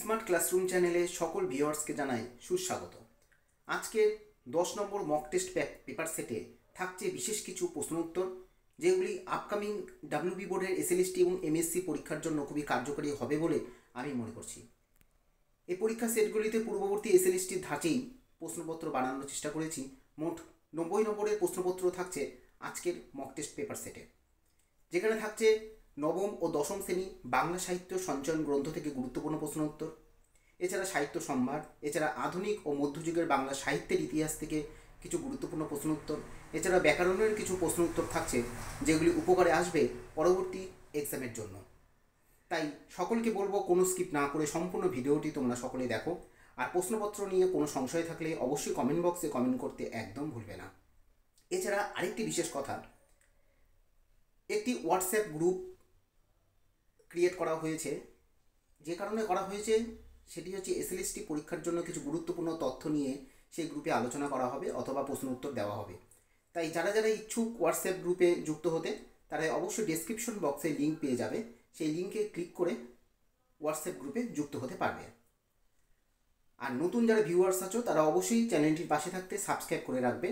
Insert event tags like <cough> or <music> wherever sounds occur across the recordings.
smart classroom চ্যানেলে সকল ভিওয়ার্সকে জানাই সুস্বাগত আজকের দশ নম্বর মক টেস্ট পেপার সেটে থাকছে বিশেষ কিছু প্রশ্ন উত্তর যেগুলি আপকামিং ডাব্লিউবি বোর্ডের এসএলএসটি এবং এমএসসি পরীক্ষার জন্য খুবই কার্যকরী হবে বলে আমি মনে করছি এই পরীক্ষা সেটগুলিতে পূর্ববর্তী এসএলএসটির ধাঁচেই প্রশ্নপত্র বানানোর চেষ্টা করেছি মোট নব্বই নম্বরের প্রশ্নপত্র থাকছে আজকের মক টেস্ট পেপার সেটে যেখানে থাকছে নবম ও দশম শ্রেণী বাংলা সাহিত্য সঞ্চয়ন গ্রন্থ থেকে গুরুত্বপূর্ণ প্রশ্ন উত্তর এছাড়া সাহিত্য সম্ভার এছাড়া আধুনিক ও মধ্যযুগের বাংলা সাহিত্যের ইতিহাস থেকে কিছু গুরুত্বপূর্ণ প্রশ্ন উত্তর এছাড়া ব্যাকরণের কিছু প্রশ্ন উত্তর থাকছে যেগুলি উপকারে আসবে পরবর্তী এক্সামের জন্য তাই সকলকে বলবো কোনো স্কিপ না করে সম্পূর্ণ ভিডিওটি তোমরা সকলে দেখো আর প্রশ্নপত্র নিয়ে কোনো সংশয় থাকলে অবশ্যই কমেন্ট বক্সে কমেন্ট করতে একদম ভুলবে না এছাড়া আরেকটি বিশেষ কথা একটি হোয়াটসঅ্যাপ গ্রুপ ক্রিয়েট করা হয়েছে যে কারণে করা হয়েছে সেটি হচ্ছে এসএলএসটি পরীক্ষার জন্য কিছু গুরুত্বপূর্ণ তথ্য নিয়ে সেই গ্রুপে আলোচনা করা হবে অথবা প্রশ্ন উত্তর দেওয়া হবে তাই যারা যারা ইচ্ছুক হোয়াটসঅ্যাপ গ্রুপে যুক্ত হতে তারা অবশ্যই ডিসক্রিপশন বক্সে লিঙ্ক পেয়ে যাবে সেই লিঙ্কে ক্লিক করে হোয়াটসঅ্যাপ গ্রুপে যুক্ত হতে পারবে আর নতুন যারা ভিউয়ার্স আছো তারা অবশ্যই চ্যানেলটির পাশে থাকতে সাবস্ক্রাইব করে রাখবে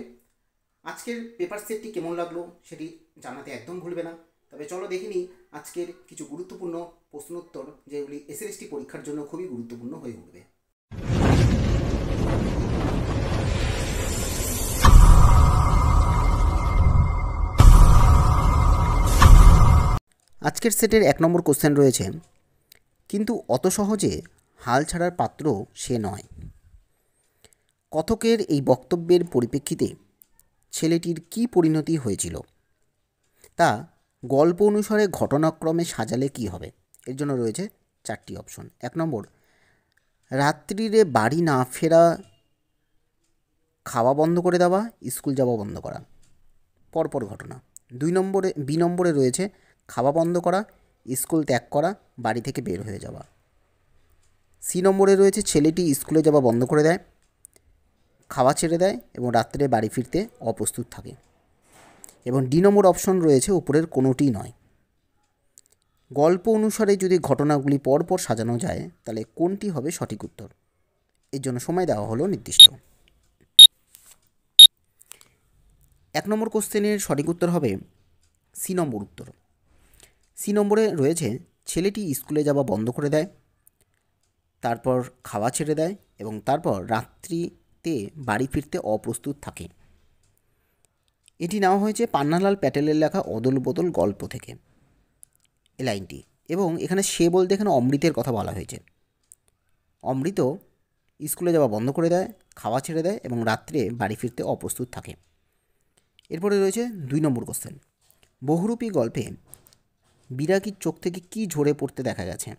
আজকের পেপার সেটটি কেমন লাগলো সেটি জানাতে একদম ভুলবে না তবে চলো দেখিনি আজকের কিছু গুরুত্বপূর্ণ প্রশ্নোত্তর যেগুলি এসএসটি পরীক্ষার জন্য খুবই গুরুত্বপূর্ণ হয়ে উঠবে আজকের সেটের এক নম্বর কোশ্চেন রয়েছে কিন্তু অত সহজে হাল ছাড়ার পাত্র সে নয় কথকের এই বক্তব্যের পরিপ্রেক্ষিতে ছেলেটির কি পরিণতি হয়েছিল তা গল্প অনুসারে ঘটনাক্রমে সাজালে কি হবে এর জন্য রয়েছে চারটি অপশন এক নম্বর রাত্রিরে বাড়ি না ফেরা খাওয়া বন্ধ করে দেওয়া স্কুল যাওয়া বন্ধ করা পরপর ঘটনা দুই নম্বরে বি নম্বরে রয়েছে খাওয়া বন্ধ করা স্কুল ত্যাগ করা বাড়ি থেকে বের হয়ে যাওয়া সি নম্বরে রয়েছে ছেলেটি স্কুলে যাওয়া বন্ধ করে দেয় খাওয়া ছেড়ে দেয় এবং রাত্রে বাড়ি ফিরতে অপ্রস্তুত থাকে এবং ডি নম্বর অপশন রয়েছে উপরের কোনোটি নয় গল্প অনুসারে যদি ঘটনাগুলি পরপর সাজানো যায় তাহলে কোনটি হবে সঠিক উত্তর এর জন্য সময় দেওয়া হলো নির্দিষ্ট এক নম্বর কোশ্চেনের সঠিক উত্তর হবে সি নম্বর উত্তর সি নম্বরে রয়েছে ছেলেটি স্কুলে যাওয়া বন্ধ করে দেয় তারপর খাওয়া ছেড়ে দেয় এবং তারপর রাত্রিতে বাড়ি ফিরতে অপ্রস্তুত থাকে এটি নেওয়া হয়েছে পান্নালাল প্যাটেলের লেখা অদল বদল গল্প থেকে এ লাইনটি এবং এখানে সে বলতে এখানে অমৃতের কথা বলা হয়েছে অমৃত স্কুলে যাওয়া বন্ধ করে দেয় খাওয়া ছেড়ে দেয় এবং রাত্রে বাড়ি ফিরতে অপ্রস্তুত থাকে এরপরে রয়েছে দুই নম্বর কোশ্চেন বহুরূপী গল্পে বিরাকির চোখ থেকে কি ঝরে পড়তে দেখা গেছে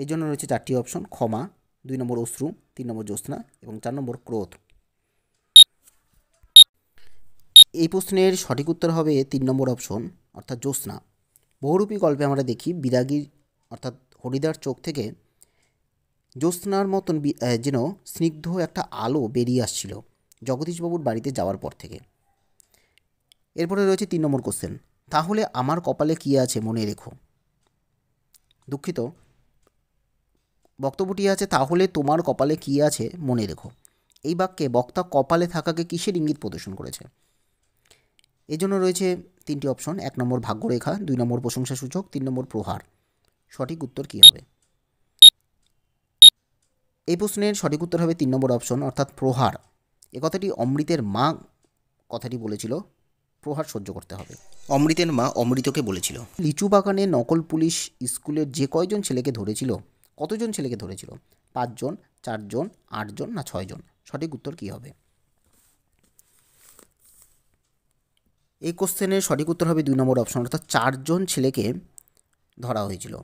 এর জন্য রয়েছে চারটি অপশন ক্ষমা দুই নম্বর অশ্রু তিন নম্বর জ্যোৎস্না এবং চার নম্বর ক্রোধ এই প্রশ্নের সঠিক উত্তর হবে তিন নম্বর অপশন অর্থাৎ জ্যোৎস্না বহুরূপী গল্পে আমরা দেখি বিরাগীর অর্থাৎ হরিদার চোখ থেকে জ্যোৎস্নার মতন যেন স্নিগ্ধ একটা আলো বেরিয়ে আসছিল জগদীশবাবুর বাড়িতে যাওয়ার পর থেকে এরপরে রয়েছে তিন নম্বর কোশ্চেন তাহলে আমার কপালে কী আছে মনে রেখো দুঃখিত বক্তব্যটি আছে তাহলে তোমার কপালে কী আছে মনে রেখো এই বাক্যে বক্তা কপালে থাকাকে কিসের ইঙ্গিত প্রদর্শন করেছে জন্য রয়েছে তিনটি অপশন এক নম্বর ভাগ্যরেখা দুই নম্বর প্রশংসা সূচক তিন নম্বর প্রহার সঠিক উত্তর কী হবে এই প্রশ্নের সঠিক উত্তর হবে তিন নম্বর অপশন অর্থাৎ প্রহার এ কথাটি অমৃতের মা কথাটি বলেছিল প্রহার সহ্য করতে হবে অমৃতের মা অমৃতকে বলেছিল লিচু বাগানে নকল পুলিশ স্কুলের যে কয়জন ছেলেকে ধরেছিল কতজন ছেলেকে ধরেছিল পাঁচজন চারজন আটজন না ছয়জন সঠিক উত্তর কী হবে এই কোশ্চেনের সঠিক উত্তর হবে দুই নম্বর অপশন অর্থাৎ চারজন ছেলেকে ধরা হয়েছিল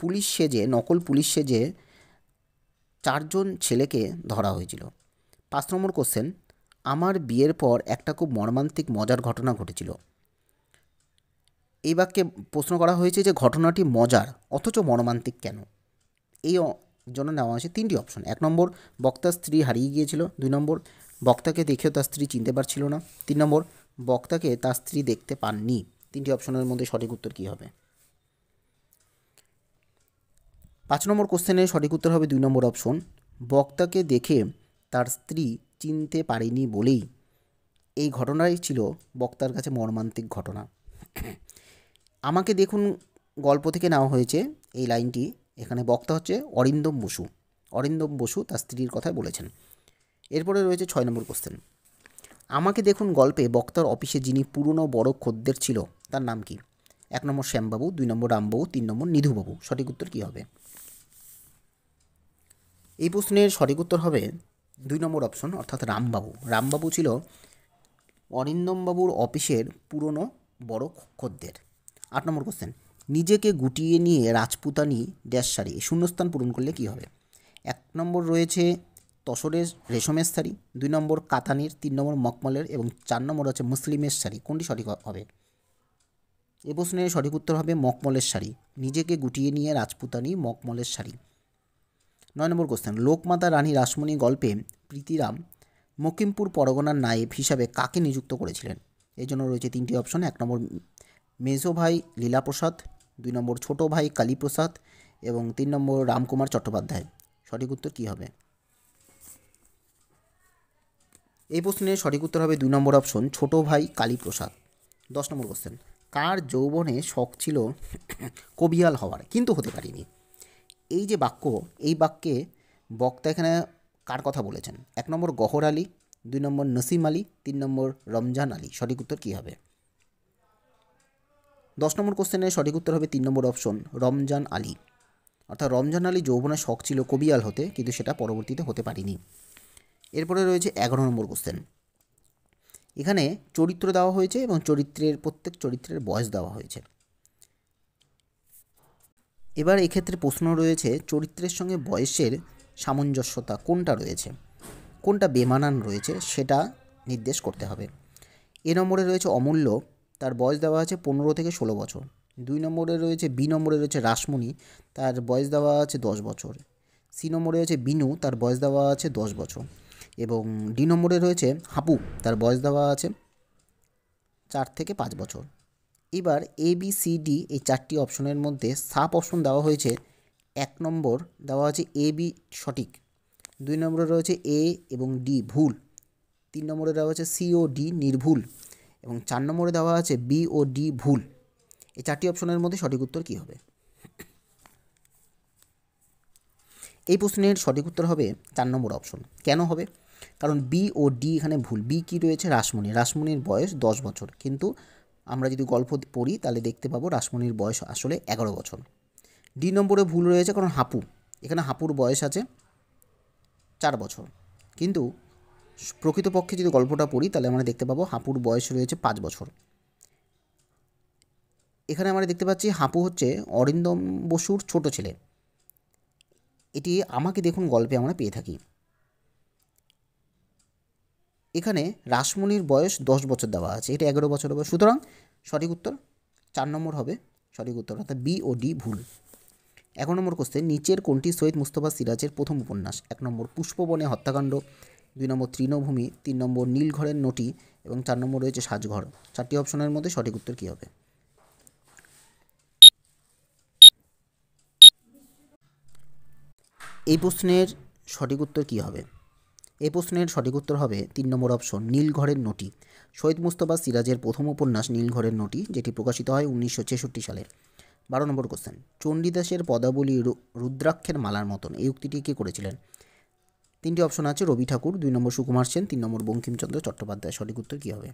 পুলিশ সেজে নকল পুলিশ সেজে চারজন ছেলেকে ধরা হয়েছিল পাঁচ নম্বর কোশ্চেন আমার বিয়ের পর একটা খুব মর্মান্তিক মজার ঘটনা ঘটেছিল এই বাক্যে প্রশ্ন করা হয়েছে যে ঘটনাটি মজার অথচ মর্মান্তিক কেন এই জন্য নেওয়া হয়েছে তিনটি অপশন এক নম্বর বক্তার স্ত্রী হারিয়ে গিয়েছিল দুই নম্বর বক্তাকে দেখেও তার স্ত্রী চিনতে পারছিল না তিন নম্বর বক্তাকে তার স্ত্রী দেখতে পাননি তিনটি অপশনের মধ্যে সঠিক উত্তর কী হবে পাঁচ নম্বর কোশ্চেনের সঠিক উত্তর হবে দুই নম্বর অপশন বক্তাকে দেখে তার স্ত্রী চিনতে পারেনি বলেই এই ঘটনাই ছিল বক্তার কাছে মর্মান্তিক ঘটনা আমাকে দেখুন গল্প থেকে নেওয়া হয়েছে এই লাইনটি এখানে বক্তা হচ্ছে অরিন্দম বসু অরিন্দম বসু তার স্ত্রীর কথায় বলেছেন এরপরে রয়েছে ছয় নম্বর কোশ্চেন আমাকে দেখুন গল্পে বক্তার অফিসে যিনি পুরনো বড় খদ্দের ছিল তার নাম কি এক নম্বর শ্যামবাবু দুই নম্বর রামবাবু তিন নম্বর নিধুবাবু সঠিক উত্তর কী হবে এই প্রশ্নের সঠিক উত্তর হবে দুই নম্বর অপশন অর্থাৎ রামবাবু রামবাবু ছিল অরিন্দমবাবুর অফিসের পুরনো বড় খদ্দের আট নম্বর কোশ্চেন নিজেকে গুটিয়ে নিয়ে রাজপুতানি ড্যাশ সারি শূন্যস্থান পূরণ করলে কী হবে এক নম্বর রয়েছে তসরের রেশমের শাড়ি দুই নম্বর কাতানির তিন নম্বর মকমলের এবং চার নম্বর হচ্ছে মুসলিমের শাড়ি কোনটি সঠিক হবে এ প্রশ্নের সঠিক উত্তর হবে মকমলের শাড়ি নিজেকে গুটিয়ে নিয়ে রাজপুতানি মকমলের শাড়ি নয় নম্বর কোশ্চেন লোকমাতা রানী রাসমণি গল্পে প্রীতিরাম মকিমপুর পরগনার নায়েব হিসাবে কাকে নিযুক্ত করেছিলেন এই জন্য রয়েছে তিনটি অপশন এক নম্বর মেজো ভাই লীলাপ্রসাদ দুই নম্বর ছোট ভাই কালীপ্রসাদ এবং তিন নম্বর রামকুমার চট্টোপাধ্যায় সঠিক উত্তর কী হবে এই প্রশ্নের সঠিক উত্তর হবে দুই নম্বর অপশন ছোট ভাই কালীপ্রসাদ দশ নম্বর কোশ্চেন কার যৌবনে শখ ছিল কবিয়াল হওয়ার কিন্তু হতে পারিনি এই যে বাক্য এই বাক্যে বক্তা এখানে কার কথা বলেছেন এক নম্বর গহর আলী দুই নম্বর নসিম আলী তিন নম্বর রমজান আলী সঠিক উত্তর কী হবে দশ নম্বর কোশ্চেনের সঠিক উত্তর হবে তিন নম্বর অপশন রমজান আলী অর্থাৎ রমজান আলী যৌবনের শখ ছিল কবিয়াল হতে কিন্তু সেটা পরবর্তীতে হতে পারিনি এরপরে রয়েছে এগারো নম্বর কোশ্চেন এখানে চরিত্র দেওয়া হয়েছে এবং চরিত্রের প্রত্যেক চরিত্রের বয়স দেওয়া হয়েছে এবার এক্ষেত্রে প্রশ্ন রয়েছে চরিত্রের সঙ্গে বয়সের সামঞ্জস্যতা কোনটা রয়েছে কোনটা বেমানান রয়েছে সেটা নির্দেশ করতে হবে এ নম্বরে রয়েছে অমূল্য তার বয়স দেওয়া আছে পনেরো থেকে ষোলো বছর দুই নম্বরে রয়েছে বি নম্বরে রয়েছে রাসমণি তার বয়স দেওয়া আছে দশ বছর সি নম্বরে রয়েছে বিনু তার বয়স দেওয়া আছে দশ বছর এবং ডি নম্বরে রয়েছে হাপু তার বয়স দেওয়া আছে চার থেকে পাঁচ বছর এবার এ বি সি ডি এই চারটি অপশনের মধ্যে সাপ অপশন দেওয়া হয়েছে এক নম্বর দেওয়া আছে এ বি সঠিক দুই নম্বরে রয়েছে এ এবং ডি ভুল তিন নম্বরে দেওয়া আছে সি ও ডি নির্ভুল এবং চার নম্বরে দেওয়া আছে বি ও ডি ভুল এই চারটি অপশনের মধ্যে সঠিক উত্তর কী হবে এই প্রশ্নের সঠিক উত্তর হবে চার নম্বর অপশন কেন হবে কারণ বি ও ডি এখানে ভুল বি কি রয়েছে রাসমণি রাসমণির বয়স দশ বছর কিন্তু আমরা যদি গল্প পড়ি তাহলে দেখতে পাবো রাসমণির বয়স আসলে এগারো বছর ডি নম্বরে ভুল রয়েছে কারণ হাপু এখানে হাপুর বয়স আছে চার বছর কিন্তু প্রকৃতপক্ষে যদি গল্পটা পড়ি তাহলে আমরা দেখতে পাবো হাপুর বয়স রয়েছে পাঁচ বছর এখানে আমরা দেখতে পাচ্ছি হাপু হচ্ছে অরিন্দম বসুর ছোট ছেলে এটি আমাকে দেখুন গল্পে আমরা পেয়ে থাকি এখানে রাসমণির বয়স দশ বছর দেওয়া আছে এটা এগারো বছর হবে সুতরাং সঠিক উত্তর চার নম্বর হবে সঠিক উত্তর অর্থাৎ বি ও ডি ভুল এক নম্বর কোশ্চেন নিচের কোনটি সৈয়দ মুস্তফা সিরাজের প্রথম উপন্যাস এক নম্বর পুষ্পবনে হত্যাকাণ্ড দুই নম্বর তৃণভূমি তিন নম্বর নীলঘরের নটি এবং চার নম্বর রয়েছে সাজঘর চারটি অপশনের মধ্যে সঠিক উত্তর কী হবে এই প্রশ্নের সঠিক উত্তর কী হবে এ প্রশ্নের সঠিক উত্তর হবে তিন নম্বর অপশন নীলঘরের নটি শহীদ মুস্তফা সিরাজের প্রথম উপন্যাস নীলঘরের নটি যেটি প্রকাশিত হয় উনিশশো ছেষট্টি সালে বারো নম্বর কোশ্চেন চণ্ডীদাসের পদাবলী রুদ্রাক্ষের মালার মতন এই উক্তিটি কে করেছিলেন তিনটি অপশন আছে রবি ঠাকুর দুই নম্বর সুকুমার সেন তিন নম্বর বঙ্কিমচন্দ্র চট্টোপাধ্যায় সঠিক উত্তর কী হবে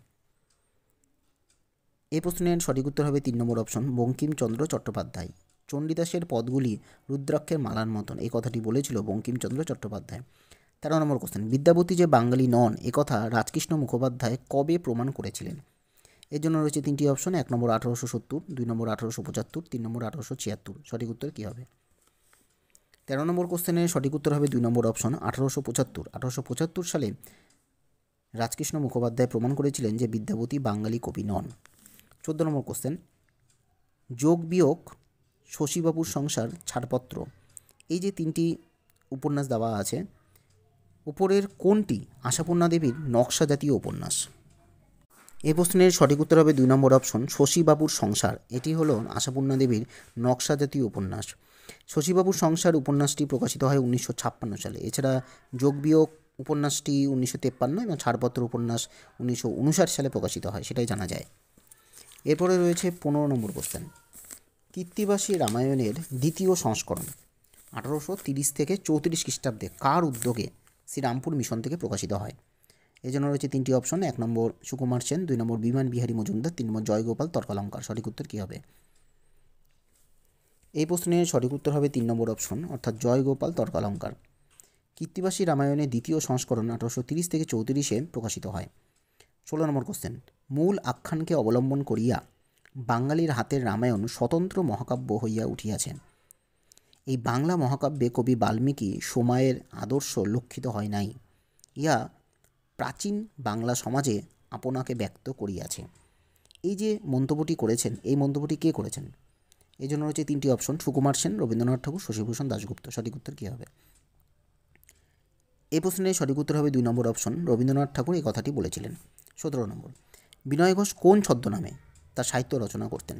এ প্রশ্নের সঠিক উত্তর হবে তিন নম্বর অপশন বঙ্কিমচন্দ্র চট্টোপাধ্যায় চণ্ডীদাসের পদগুলি রুদ্রাক্ষের মালার মতন এই কথাটি বলেছিল বঙ্কিমচন্দ্র চট্টোপাধ্যায় তেরো নম্বর কোশ্চেন বিদ্যাপতি যে বাঙালি নন কথা রাজকৃষ্ণ মুখোপাধ্যায় কবে প্রমাণ করেছিলেন এর জন্য রয়েছে তিনটি অপশন এক নম্বর আঠারোশো সত্তর দুই নম্বর আঠারোশো পঁচাত্তর তিন নম্বর আঠারোশো ছিয়াত্তর সঠিক উত্তর কী হবে তেরো নম্বর কোশ্চেনের সঠিক উত্তর হবে দুই নম্বর অপশন আঠারোশো পঁচাত্তর আঠারোশো পঁচাত্তর সালে রাজকৃষ্ণ মুখোপাধ্যায় প্রমাণ করেছিলেন যে বিদ্যাপতি বাঙালি কবি নন চোদ্দ নম্বর কোশ্চেন যোগ বিয়োগ শশীবাবুর সংসার ছাড়পত্র এই যে তিনটি উপন্যাস দেওয়া আছে উপরের কোনটি আশাপূর্ণা দেবীর নকশা জাতীয় উপন্যাস এ প্রশ্নের সঠিক উত্তর হবে দুই নম্বর অপশন শশীবাবুর সংসার এটি হলো আশাপূর্ণা দেবীর নকশা জাতীয় উপন্যাস শশীবাবুর সংসার উপন্যাসটি প্রকাশিত হয় উনিশশো ছাপ্পান্ন সালে এছাড়া যোগবিয়োগ উপন্যাসটি উনিশশো তেপ্পান্ন এবং ছাড়পত্র উপন্যাস উনিশশো উনষাট সালে প্রকাশিত হয় সেটাই জানা যায় এরপরে রয়েছে পনেরো নম্বর প্রশ্ন কীর্তিবাসী রামায়ণের দ্বিতীয় সংস্করণ আঠারোশো তিরিশ থেকে চৌত্রিশ খ্রিস্টাব্দে কার উদ্যোগে শ্রীরামপুর মিশন থেকে প্রকাশিত হয় এই জন্য রয়েছে তিনটি অপশন এক নম্বর সুকুমার সেন দুই নম্বর বিমান বিহারী মজুমদার তিন নম্বর জয়গোপাল তর্কালঙ্কার সঠিক উত্তর কী হবে এই প্রশ্নের সঠিক উত্তর হবে তিন নম্বর অপশন অর্থাৎ জয়গোপাল তর্কালঙ্কার কীর্তিবাসী রামায়ণের দ্বিতীয় সংস্করণ আঠারোশো তিরিশ থেকে চৌত্রিশে প্রকাশিত হয় ষোলো নম্বর কোশ্চেন মূল আখ্যানকে অবলম্বন করিয়া বাঙালির হাতের রামায়ণ স্বতন্ত্র মহাকাব্য হইয়া উঠিয়াছেন এই বাংলা মহাকাব্যে কবি বাল্মীকি সময়ের আদর্শ লক্ষিত হয় নাই ইয়া প্রাচীন বাংলা সমাজে আপনাকে ব্যক্ত করিয়াছে এই যে মন্তব্যটি করেছেন এই মন্তব্যটি কে করেছেন এই জন্য রয়েছে তিনটি অপশন সুকুমার সেন রবীন্দ্রনাথ ঠাকুর শশীভূষণ দাশগুপ্ত সঠিক উত্তর কী হবে এই প্রশ্নে সঠিক উত্তর হবে দুই নম্বর অপশন রবীন্দ্রনাথ ঠাকুর এই কথাটি বলেছিলেন সতেরো নম্বর বিনয় ঘোষ কোন ছদ্মনামে তার সাহিত্য রচনা করতেন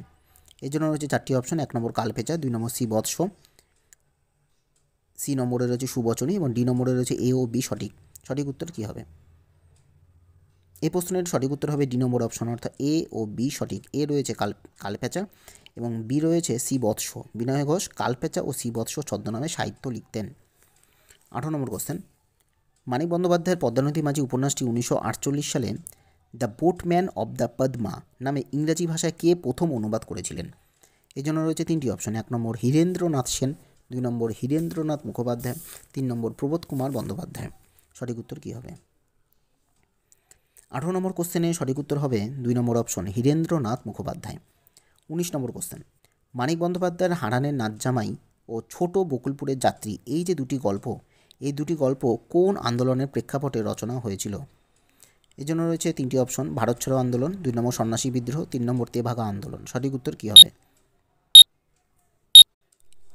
এই জন্য রয়েছে চারটি অপশন এক নম্বর কালপেচা দুই নম্বর শ্রীবৎস বৎস সি নম্বরে রয়েছে সুবচনী এবং ডি নম্বরে রয়েছে এ ও বি সঠিক সঠিক উত্তর কী হবে এই প্রশ্নের সঠিক উত্তর হবে ডি নম্বর অপশন অর্থাৎ এ ও বি সঠিক এ রয়েছে কাল কালপ্যাঁচা এবং বি রয়েছে সি বৎস বিনয় ঘোষ কালপেঁচা ও সি বৎস ছদ্মনামে সাহিত্য লিখতেন আঠারো নম্বর কোশ্চেন মানিক বন্দ্যোপাধ্যায়ের পদ্মানতি মাঝি উপন্যাসটি উনিশশো সালে the boatman of the Padma নামে ইংরাজি ভাষায় কে প্রথম অনুবাদ করেছিলেন এই জন্য রয়েছে তিনটি অপশন এক নম্বর হীরেন্দ্রনাথ সেন দুই নম্বর হীরেন্দ্রনাথ মুখোপাধ্যায় তিন নম্বর প্রবোধ কুমার বন্দ্যোপাধ্যায় সঠিক উত্তর কী হবে আঠারো নম্বর কোশ্চেনে সঠিক উত্তর হবে দুই নম্বর অপশন হীরেন্দ্রনাথ মুখোপাধ্যায় উনিশ নম্বর কোশ্চেন মানিক বন্দ্যোপাধ্যায়ের হারানের জামাই ও ছোট বকুলপুরের যাত্রী এই যে দুটি গল্প এই দুটি গল্প কোন আন্দোলনের প্রেক্ষাপটে রচনা হয়েছিল এই জন্য রয়েছে তিনটি অপশন ভারত ছাড়ো আন্দোলন দুই নম্বর সন্ন্যাসী বিদ্রোহ তিন নম্বর তেভাগা আন্দোলন সঠিক উত্তর কী হবে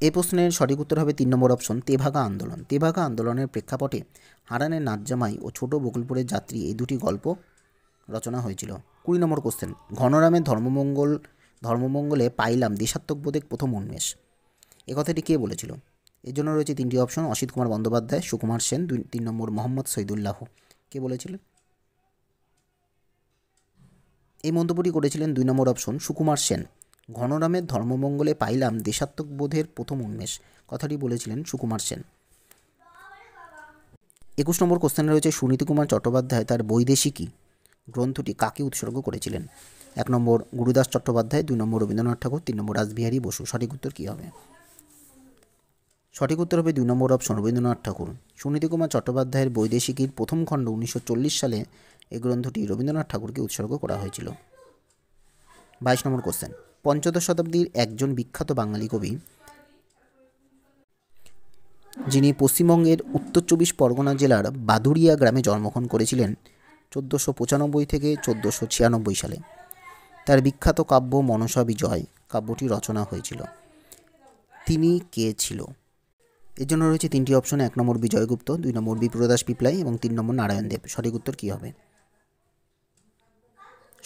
এ প্রশ্নের সঠিক উত্তর হবে তিন নম্বর অপশন তেভাগা আন্দোলন তেভাগা আন্দোলনের প্রেক্ষাপটে হারানের নাজ্জামাই ও ছোট বকুলপুরের যাত্রী এই দুটি গল্প রচনা হয়েছিল কুড়ি নম্বর কোশ্চেন ঘনরামের ধর্মমঙ্গল ধর্মমঙ্গলে পাইলাম দেশাত্মকবোধের প্রথম উন্মেষ এ কথাটি কে বলেছিল এর জন্য রয়েছে তিনটি অপশন অসিত কুমার বন্দ্যোপাধ্যায় সুকুমার সেন দুই তিন নম্বর মোহাম্মদ সৈদুল্লাহ কে বলেছিলেন এই মন্তব্যটি করেছিলেন দুই নম্বর অপশন সুকুমার সেন ঘনরামের ধর্মমঙ্গলে পাইলাম দেশাত্মক বোধের প্রথম উন্মেষ কথাটি বলেছিলেন সুকুমার সেন একুশ নম্বর কোশ্চেনে রয়েছে সুনীতি কুমার চট্টোপাধ্যায় তার বৈদেশিকী গ্রন্থটি কাকে উৎসর্গ করেছিলেন এক নম্বর গুরুদাস চট্টোপাধ্যায় দুই নম্বর রবীন্দ্রনাথ ঠাকুর তিন নম্বর রাসবিহারী বসু সঠিক উত্তর কী হবে সঠিক উত্তর হবে দুই নম্বর অপশন রবীন্দ্রনাথ ঠাকুর সুনীতি কুমার চট্টোপাধ্যায়ের বৈদেশিকীর প্রথম খণ্ড উনিশশো সালে এই গ্রন্থটি রবীন্দ্রনাথ ঠাকুরকে উৎসর্গ করা হয়েছিল বাইশ নম্বর কোশ্চেন পঞ্চদশ শতাব্দীর একজন বিখ্যাত বাঙালি কবি যিনি পশ্চিমবঙ্গের উত্তর চব্বিশ পরগনা জেলার বাদুরিয়া গ্রামে জন্মগ্রহণ করেছিলেন চোদ্দোশো পঁচানব্বই থেকে চোদ্দোশো ছিয়ানব্বই সালে তার বিখ্যাত কাব্য মনসা বিজয় কাব্যটি রচনা হয়েছিল তিনি কে ছিল এর জন্য রয়েছে তিনটি অপশন এক নম্বর বিজয়গুপ্ত দুই নম্বর বিপ্রদাস পিপলাই এবং তিন নম্বর নারায়ণ দেব সঠিক উত্তর কী হবে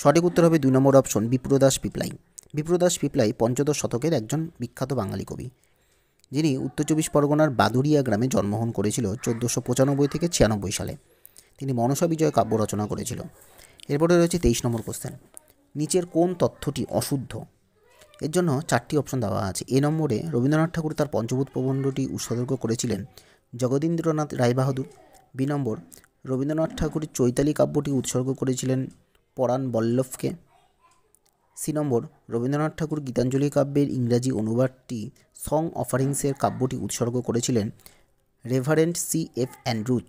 সঠিক উত্তর হবে দুই নম্বর অপশন বিপ্রদাস পিপলাই বিপ্রদাস পিপলাই পঞ্চদশ শতকের একজন বিখ্যাত বাঙালি কবি যিনি উত্তর চব্বিশ পরগনার বাদুরিয়া গ্রামে জন্মগ্রহণ করেছিল চোদ্দোশো পঁচানব্বই থেকে ছিয়ানব্বই সালে তিনি মনসা বিজয় কাব্য রচনা করেছিল এরপরে রয়েছে তেইশ নম্বর কোশ্চেন নিচের কোন তথ্যটি অশুদ্ধ এর জন্য চারটি অপশন দেওয়া আছে এ নম্বরে রবীন্দ্রনাথ ঠাকুর তার পঞ্চভূত প্রবন্ধটি উৎসর্গ করেছিলেন জগদীন্দ্রনাথ রায়বাহাদুর বি নম্বর রবীন্দ্রনাথ ঠাকুর চৈতালি কাব্যটি উৎসর্গ করেছিলেন পরাণ বল্লভকে সি নম্বর রবীন্দ্রনাথ ঠাকুর গীতাঞ্জলি কাব্যের ইংরাজি অনুবাদটি সং অফারিংসের কাব্যটি উৎসর্গ করেছিলেন reverend C F Andrews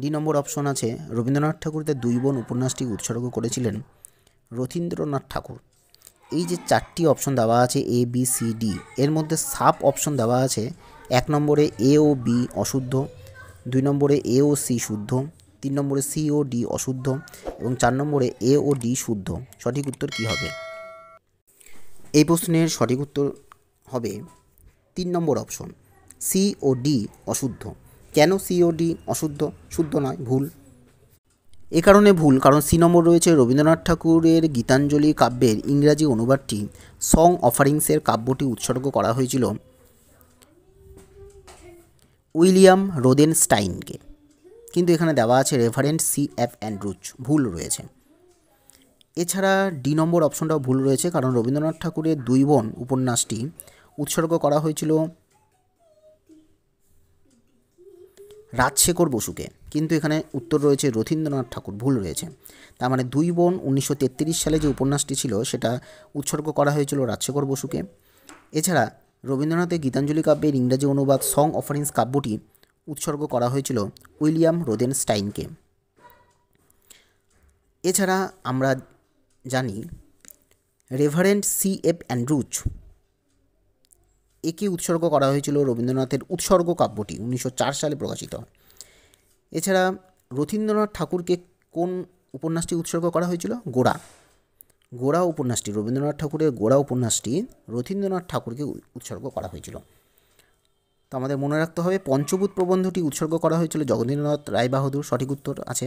D নম্বর অপশন আছে রবীন্দ্রনাথ ঠাকুর তার দুই বোন উপন্যাসটি উৎসর্গ করেছিলেন রথীন্দ্রনাথ ঠাকুর এই যে চারটি অপশন দেওয়া আছে এ বি সি ডি এর মধ্যে সাপ অপশন দেওয়া আছে এক নম্বরে এ ও বি অশুদ্ধ দুই নম্বরে এ ও সি শুদ্ধ তিন নম্বরে সি ও ডি অশুদ্ধ এবং চার নম্বরে এ ও ডি শুদ্ধ সঠিক উত্তর কি হবে এই প্রশ্নের সঠিক উত্তর হবে তিন নম্বর অপশন সি ও ডি অশুদ্ধ কেন সি ও ডি অশুদ্ধ শুদ্ধ নয় ভুল এ কারণে ভুল কারণ সি নম্বর রয়েছে রবীন্দ্রনাথ ঠাকুরের গীতাঞ্জলি কাব্যের ইংরাজি অনুবাদটি সং অফারিংসের কাব্যটি উৎসর্গ করা হয়েছিল উইলিয়াম রোদেনস্টাইনকে কিন্তু এখানে দেওয়া আছে রেভারেন্ট সি এফ অ্যান্ড্রুচ ভুল রয়েছে এছাড়া ডি নম্বর অপশনটাও ভুল রয়েছে কারণ রবীন্দ্রনাথ ঠাকুরের দুই বোন উপন্যাসটি উৎসর্গ করা হয়েছিল রাজশেখর বসুকে কিন্তু এখানে উত্তর রয়েছে রথীন্দ্রনাথ ঠাকুর ভুল রয়েছে তার মানে দুই বোন উনিশশো সালে যে উপন্যাসটি ছিল সেটা উৎসর্গ করা হয়েছিল রাজশেখর বসুকে এছাড়া রবীন্দ্রনাথের গীতাঞ্জলি কাব্যের ইংরাজি অনুবাদ সং অফারিংস কাব্যটি উৎসর্গ করা হয়েছিল উইলিয়াম রোদেনস্টাইনকে এছাড়া আমরা জানি রেভারেন্ড সি এফ অ্যান্ড্রুজ একে উৎসর্গ করা হয়েছিল রবীন্দ্রনাথের উৎসর্গ কাব্যটি উনিশশো সালে প্রকাশিত এছাড়া রথীন্দ্রনাথ ঠাকুরকে কোন উপন্যাসটি উৎসর্গ করা হয়েছিল গোড়া গোড়া উপন্যাসটি রবীন্দ্রনাথ ঠাকুরের গোড়া উপন্যাসটি রথীন্দ্রনাথ ঠাকুরকে উৎসর্গ করা হয়েছিল তো আমাদের মনে রাখতে হবে পঞ্চভূত প্রবন্ধটি উৎসর্গ করা হয়েছিল রায় রায়বাহাদুর সঠিক উত্তর আছে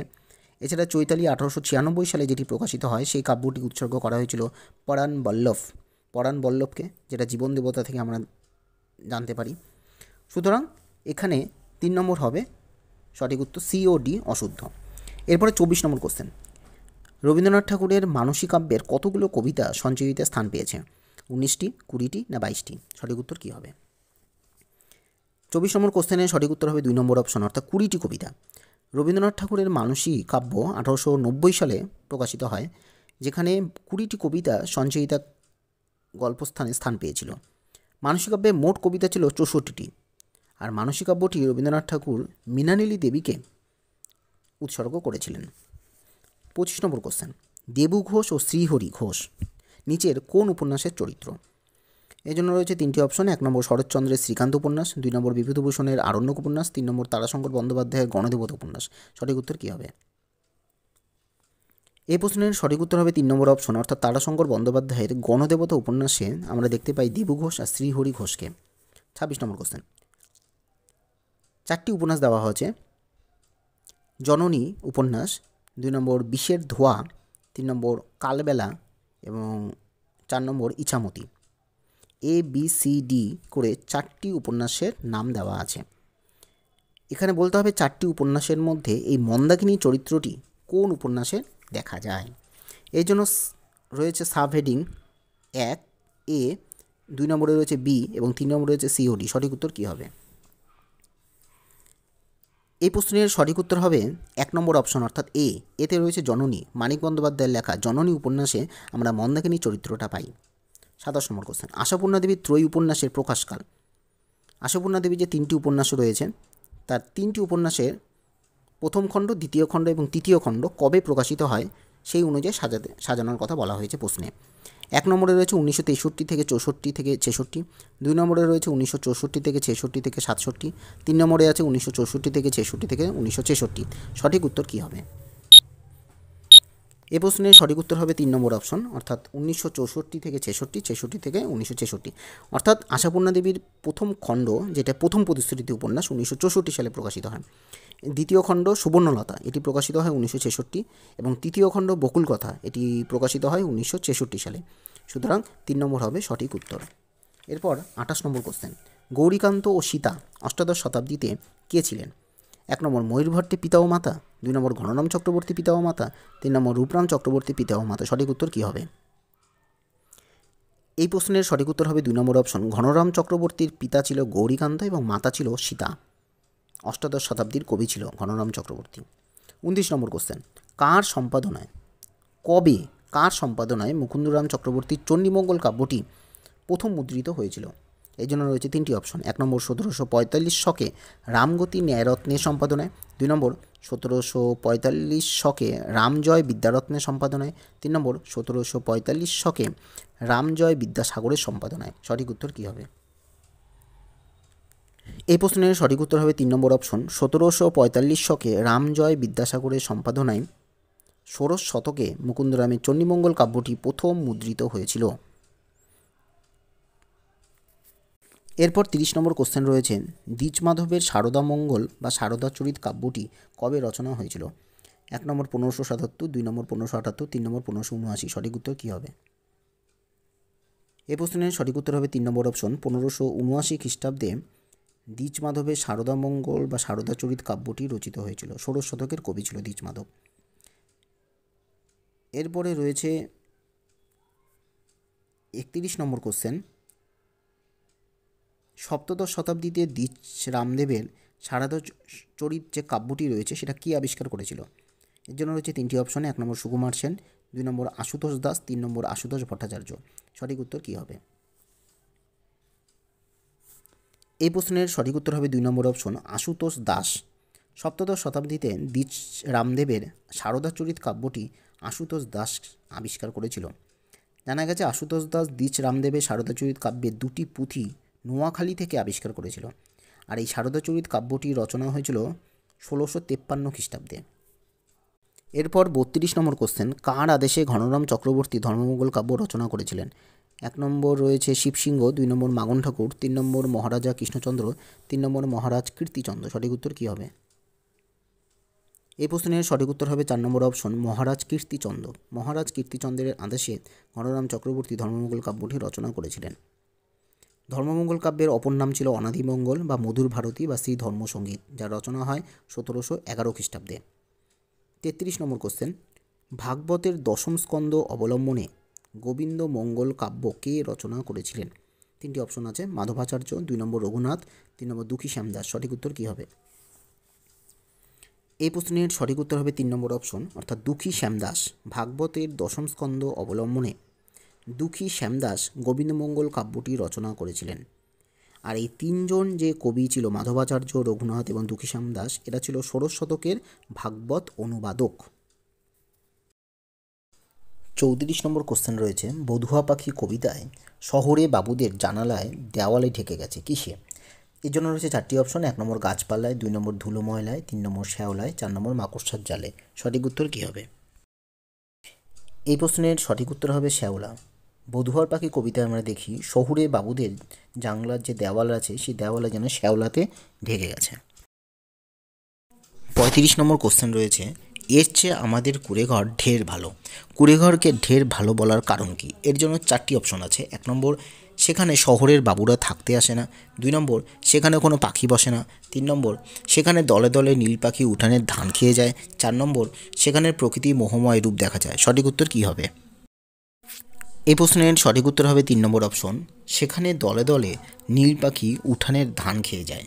এছাড়া চৈতালি আঠারোশো ছিয়ানব্বই সালে যেটি প্রকাশিত হয় সেই কাব্যটি উৎসর্গ করা হয়েছিল পরাণ বল্লভ পরাণ বল্লভকে যেটা জীবন দেবতা থেকে আমরা জানতে পারি সুতরাং এখানে তিন নম্বর হবে সঠিক উত্তর সিও ডি অশুদ্ধ এরপরে চব্বিশ নম্বর কোশ্চেন রবীন্দ্রনাথ ঠাকুরের মানসিক কাব্যের কতগুলো কবিতা সঞ্চয়িতে স্থান পেয়েছে উনিশটি কুড়িটি না বাইশটি সঠিক উত্তর কী হবে চব্বিশ নম্বর কোশ্চেনের সঠিক উত্তর হবে দুই নম্বর অপশন অর্থাৎ কুড়িটি কবিতা রবীন্দ্রনাথ ঠাকুরের মানসী কাব্য আঠারোশো সালে প্রকাশিত হয় যেখানে কুড়িটি কবিতা সঞ্চয়িতা গল্পস্থানে স্থান পেয়েছিল মানসী কাব্যে মোট কবিতা ছিল চৌষট্টিটি আর মানসী কাব্যটি রবীন্দ্রনাথ ঠাকুর মিনানিলি দেবীকে উৎসর্গ করেছিলেন পঁচিশ নম্বর কোশ্চেন দেবু ঘোষ ও শ্রীহরি ঘোষ নিচের কোন উপন্যাসের চরিত্র জন্য রয়েছে তিনটি অপশন এক নম্বর শরৎচন্দ্রের শ্রীকান্ত উপন্যাস দুই নম্বর বিভূতিভূষণের আরণ্যক উপন্যাস তিন নম্বর তারাশঙ্কর বন্দ্যোপাধ্যায়ের গণদেবত উপন্যাস সঠিক উত্তর কী হবে এই প্রশ্নের সঠিক উত্তর হবে তিন নম্বর অপশন অর্থাৎ তারাশঙ্কর বন্দ্যোপাধ্যায়ের গণদেবতা উপন্যাসে আমরা দেখতে পাই দেবু ঘোষ আর শ্রীহরি ঘোষকে ছাব্বিশ নম্বর কোশ্চেন চারটি উপন্যাস দেওয়া হয়েছে জননী উপন্যাস দুই নম্বর বিষের ধোয়া তিন নম্বর কালবেলা এবং চার নম্বর Ichamati A B C D করে চারটি উপন্যাসের নাম দেওয়া আছে এখানে বলতে হবে চারটি উপন্যাসের মধ্যে এই মন্দাকিনী চরিত্রটি কোন উপন্যাসে দেখা যায় এই জন্য রয়েছে সাব হেডিং এক এ দুই নম্বরে রয়েছে বি এবং তিন নম্বরে রয়েছে সিওডি সঠিক উত্তর কী হবে এই প্রশ্নের সঠিক উত্তর হবে এক নম্বর অপশন অর্থাৎ এ এতে রয়েছে জননী মানিক বন্দ্যোপাধ্যায়ের লেখা জননী উপন্যাসে আমরা মন্দাকিনী চরিত্রটা পাই সাতাশ নম্বর কোশ্চেন আশাপূর্ণা দেবীর ত্রয়ী উপন্যাসের প্রকাশকাল আশাপূর্ণা দেবী যে তিনটি উপন্যাস রয়েছেন তার তিনটি উপন্যাসের প্রথম খণ্ড দ্বিতীয় খণ্ড এবং তৃতীয় খণ্ড কবে প্রকাশিত হয় সেই অনুযায়ী সাজাতে সাজানোর কথা বলা হয়েছে প্রশ্নে এক নম্বরে রয়েছে উনিশশো তেষট্টি থেকে চৌষট্টি থেকে ছেষট্টি দুই নম্বরে রয়েছে উনিশশো চৌষট্টি থেকে ছেষট্টি থেকে সাতষট্টি তিন নম্বরে আছে উনিশশো চৌষট্টি থেকে ছেষট্টি থেকে উনিশশো ছেষট্টি সঠিক উত্তর কী হবে এ প্রশ্নের সঠিক উত্তর হবে তিন নম্বর অপশন অর্থাৎ উনিশশো চৌষট্টি থেকে ছেষট্টি ছেষট্টি থেকে উনিশশো ছেষট্টি অর্থাৎ আশাপূর্ণা দেবীর প্রথম খণ্ড যেটা প্রথম প্রতিশ্রুতি উপন্যাস উনিশশো চৌষট্টি সালে প্রকাশিত হয় দ্বিতীয় খণ্ড সুবর্ণলতা এটি প্রকাশিত হয় উনিশশো ছেষট্টি এবং তৃতীয় খণ্ড বকুল কথা এটি প্রকাশিত হয় উনিশশো ছেষট্টি সালে সুতরাং তিন নম্বর হবে সঠিক উত্তর এরপর আঠাশ নম্বর কোশ্চেন গৌরীকান্ত ও সীতা অষ্টাদশ শতাব্দীতে কে ছিলেন এক নম্বর ময়ূরভট্টি পিতা ও মাতা দুই নম্বর ঘনরাম চক্রবর্তী পিতা ও মাতা তিন নম্বর রূপরাম চক্রবর্তী পিতা ও মাতা সঠিক উত্তর কী হবে এই প্রশ্নের সঠিক উত্তর হবে দুই নম্বর অপশন ঘনরাম চক্রবর্তীর পিতা ছিল গৌরীকান্ত এবং মাতা ছিল সীতা অষ্টাদশ শতাব্দীর কবি ছিল ঘনরাম চক্রবর্তী উনত্রিশ নম্বর কোশ্চেন কার সম্পাদনায় কবে কার সম্পাদনায় মুকুন্দরাম চক্রবর্তীর চণ্ডীমঙ্গল কাব্যটি প্রথম মুদ্রিত হয়েছিল এই জন্য রয়েছে তিনটি অপশন এক নম্বর সতেরোশো পঁয়তাল্লিশ শকে রামগতি ন্যায়রত্নে সম্পাদনায় দুই নম্বর সতেরোশো পঁয়তাল্লিশ শকে রামজয় বিদ্যারত্নে সম্পাদনায় তিন নম্বর সতেরোশো পঁয়তাল্লিশ শকে রামজয় বিদ্যাসাগরের সম্পাদনায় সঠিক উত্তর কী হবে এই প্রশ্নের সঠিক উত্তর হবে তিন নম্বর অপশন সতেরোশো পঁয়তাল্লিশ শকে রামজয় বিদ্যাসাগরের সম্পাদনায় ষোড়শ শতকে মুকুন্দরামের চণ্ডীমঙ্গল কাব্যটি প্রথম মুদ্রিত হয়েছিল এরপর তিরিশ নম্বর কোশ্চেন রয়েছে দ্বিজমাধবের শারদা মঙ্গল বা চরিত কাব্যটি কবে রচনা হয়েছিল এক নম্বর পনেরোশো সাতাত্তর দুই নম্বর পনেরোশো আটাত্তর তিন নম্বর পনেরোশো উনআশি সঠিক উত্তর কী হবে এ প্রশ্নের সঠিক উত্তর হবে তিন নম্বর অপশন পনেরোশো উনআশি খ্রিস্টাব্দে দ্বিজমাধবের শারদা মঙ্গল বা চরিত কাব্যটি রচিত হয়েছিল ষোড়শ শতকের কবি ছিল দ্বিজমাধব এরপরে রয়েছে একত্রিশ নম্বর কোশ্চেন সপ্তদশ শতাব্দীতে দ্বিজ রামদেবের সারাদশ চরিত যে কাব্যটি রয়েছে সেটা কী আবিষ্কার করেছিল এর জন্য রয়েছে তিনটি অপশন এক নম্বর সুকুমার সেন দুই নম্বর আশুতোষ দাস তিন নম্বর আশুতোষ ভট্টাচার্য সঠিক উত্তর কী হবে এই প্রশ্নের সঠিক উত্তর হবে দুই নম্বর অপশন আশুতোষ দাস সপ্তদশ শতাব্দীতে দ্বিজ রামদেবের সারদা চরিত কাব্যটি আশুতোষ দাস আবিষ্কার করেছিল জানা গেছে আশুতোষ দাস দ্বিজ রামদেবের সারদা চরিত কাব্যে দুটি পুঁথি নোয়াখালী থেকে আবিষ্কার করেছিল আর এই শারদাচরিত কাব্যটি রচনা হয়েছিল ষোলোশো তেপ্পান্ন খ্রিস্টাব্দে এরপর বত্রিশ নম্বর কোশ্চেন কার আদেশে ঘনরাম চক্রবর্তী ধর্মমঙ্গল কাব্য রচনা করেছিলেন এক নম্বর রয়েছে শিবসিংহ দুই নম্বর মাগন ঠাকুর তিন নম্বর মহারাজা কৃষ্ণচন্দ্র তিন নম্বর মহারাজ কীর্তিচন্দ্র সঠিক উত্তর কী হবে এই প্রশ্নের সঠিক উত্তর হবে চার নম্বর অপশন মহারাজ কীর্তিচন্দ্র মহারাজ কীর্তিচন্দ্রের আদেশে ঘনরাম চক্রবর্তী ধর্মমঙ্গল কাব্যটি রচনা করেছিলেন ধর্মমঙ্গল কাব্যের অপর নাম ছিল অনাদিমঙ্গল বা মধুর ভারতী বা শ্রী ধর্মসঙ্গীত যার রচনা হয় সতেরোশো এগারো খ্রিস্টাব্দে তেত্রিশ নম্বর কোশ্চেন ভাগবতের দশম স্কন্দ অবলম্বনে গোবিন্দ মঙ্গল কাব্য কে রচনা করেছিলেন তিনটি অপশন আছে মাধবাচার্য দুই নম্বর রঘুনাথ তিন নম্বর দুঃখী শ্যামদাস সঠিক উত্তর কী হবে এই প্রশ্নের সঠিক উত্তর হবে তিন নম্বর অপশন অর্থাৎ দুঃখী শ্যামদাস ভাগবতের দশম স্কন্দ অবলম্বনে দুঃখী শ্যামদাস গোবিন্দমঙ্গল কাব্যটি রচনা করেছিলেন আর এই তিনজন যে কবি ছিল মাধবাচার্য রঘুনাথ এবং দুঃখী দাস এরা ছিল ষোড়শ শতকের ভাগবত অনুবাদক চৌত্রিশ নম্বর কোশ্চেন রয়েছে বধুয়া পাখি কবিতায় শহরে বাবুদের জানালায় দেওয়ালে ঢেকে গেছে কিসে এর জন্য রয়েছে চারটি অপশন এক নম্বর গাছপালায় দুই নম্বর ধুলো ময়লায় তিন নম্বর শ্যাওলায় চার নম্বর মাকড়সার জালে সঠিক উত্তর কী হবে এই প্রশ্নের সঠিক উত্তর হবে শ্যাওলা বধুয়ার পাখি কবিতায় আমরা দেখি শহুরে বাবুদের জাংলার যে দেওয়াল আছে সেই দেওয়ালে যেন শ্যাওলাতে ঢেকে গেছে পঁয়ত্রিশ নম্বর কোশ্চেন রয়েছে এর চেয়ে আমাদের কুড়েঘর ঢের ভালো কুড়েঘরকে ঢের ভালো বলার কারণ কি এর জন্য চারটি অপশন আছে এক নম্বর সেখানে শহরের বাবুরা থাকতে আসে না দুই নম্বর সেখানে কোনো পাখি বসে না তিন নম্বর সেখানে দলে দলে নীল পাখি উঠানের ধান খেয়ে যায় চার নম্বর সেখানের প্রকৃতি মোহময় রূপ দেখা যায় সঠিক উত্তর কী হবে এই প্রশ্নের সঠিক উত্তর হবে তিন নম্বর অপশন সেখানে দলে দলে নীল পাখি উঠানের ধান খেয়ে যায়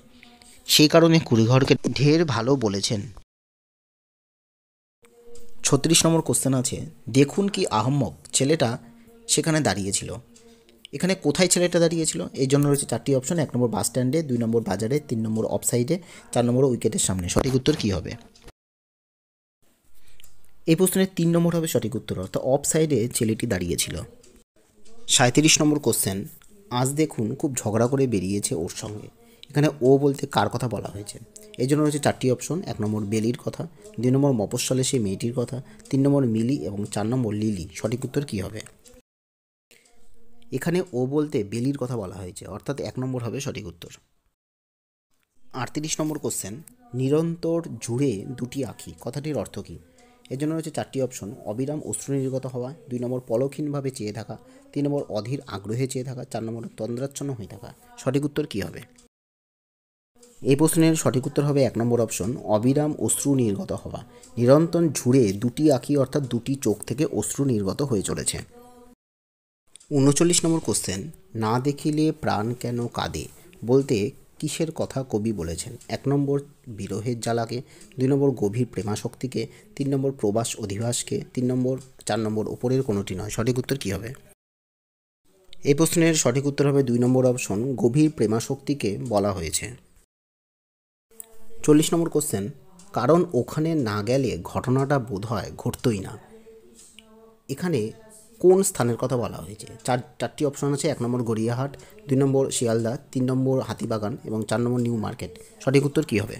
সেই কারণে কুড়িঘরকে ঢের ভালো বলেছেন ছত্রিশ নম্বর কোশ্চেন আছে দেখুন কি আহম্মক ছেলেটা সেখানে দাঁড়িয়েছিল এখানে কোথায় ছেলেটা দাঁড়িয়েছিল এই জন্য রয়েছে চারটি অপশন এক নম্বর বাস স্ট্যান্ডে দুই নম্বর বাজারে তিন নম্বর অফসাইডে চার নম্বর উইকেটের সামনে সঠিক উত্তর কী হবে এই প্রশ্নের তিন নম্বর হবে সঠিক উত্তর অর্থাৎ অফসাইডে ছেলেটি দাঁড়িয়েছিল সাঁত্রিশ নম্বর কোশ্চেন আজ দেখুন খুব ঝগড়া করে বেরিয়েছে ওর সঙ্গে এখানে ও বলতে কার কথা বলা হয়েছে এই জন্য রয়েছে চারটি অপশন এক নম্বর বেলির কথা দুই নম্বর মফস্বলে সেই মেয়েটির কথা তিন নম্বর মিলি এবং চার নম্বর লিলি সঠিক উত্তর কী হবে এখানে ও বলতে বেলির কথা বলা হয়েছে অর্থাৎ এক নম্বর হবে সঠিক উত্তর আটত্রিশ নম্বর কোশ্চেন নিরন্তর জুড়ে দুটি আঁখি কথাটির অর্থ কী এর জন্য রয়েছে চারটি অপশন অবিরাম অশ্রু নির্গত হওয়া দুই নম্বর পলক্ষীনভাবে চেয়ে থাকা তিন নম্বর অধীর আগ্রহে চেয়ে থাকা চার নম্বর তন্দ্রাচ্ছন্ন হয়ে থাকা সঠিক উত্তর কী হবে এই প্রশ্নের সঠিক উত্তর হবে এক নম্বর অপশন অবিরাম অশ্রু নির্গত হওয়া নিরন্তর ঝুড়ে দুটি আঁকি অর্থাৎ দুটি চোখ থেকে অশ্রু নির্গত হয়ে চলেছে উনচল্লিশ নম্বর কোশ্চেন না দেখিলে প্রাণ কেন কাঁদে বলতে কিসের কথা কবি বলেছেন এক নম্বর বিরহের জ্বালাকে দুই নম্বর গভীর প্রেমাশক্তিকে তিন নম্বর প্রবাস অধিবাসকে তিন নম্বর চার নম্বর ওপরের কোনোটি নয় সঠিক উত্তর কী হবে এই প্রশ্নের সঠিক উত্তর হবে দুই নম্বর অপশন গভীর প্রেমাশক্তিকে বলা হয়েছে চল্লিশ নম্বর কোশ্চেন কারণ ওখানে না গেলে ঘটনাটা বোধ হয় ঘটতই না এখানে কোন স্থানের কথা বলা হয়েছে চার চারটি অপশন আছে এক নম্বর গড়িয়াহাট দুই নম্বর শিয়ালদা তিন নম্বর হাতিবাগান এবং চার নম্বর নিউ মার্কেট সঠিক উত্তর কী হবে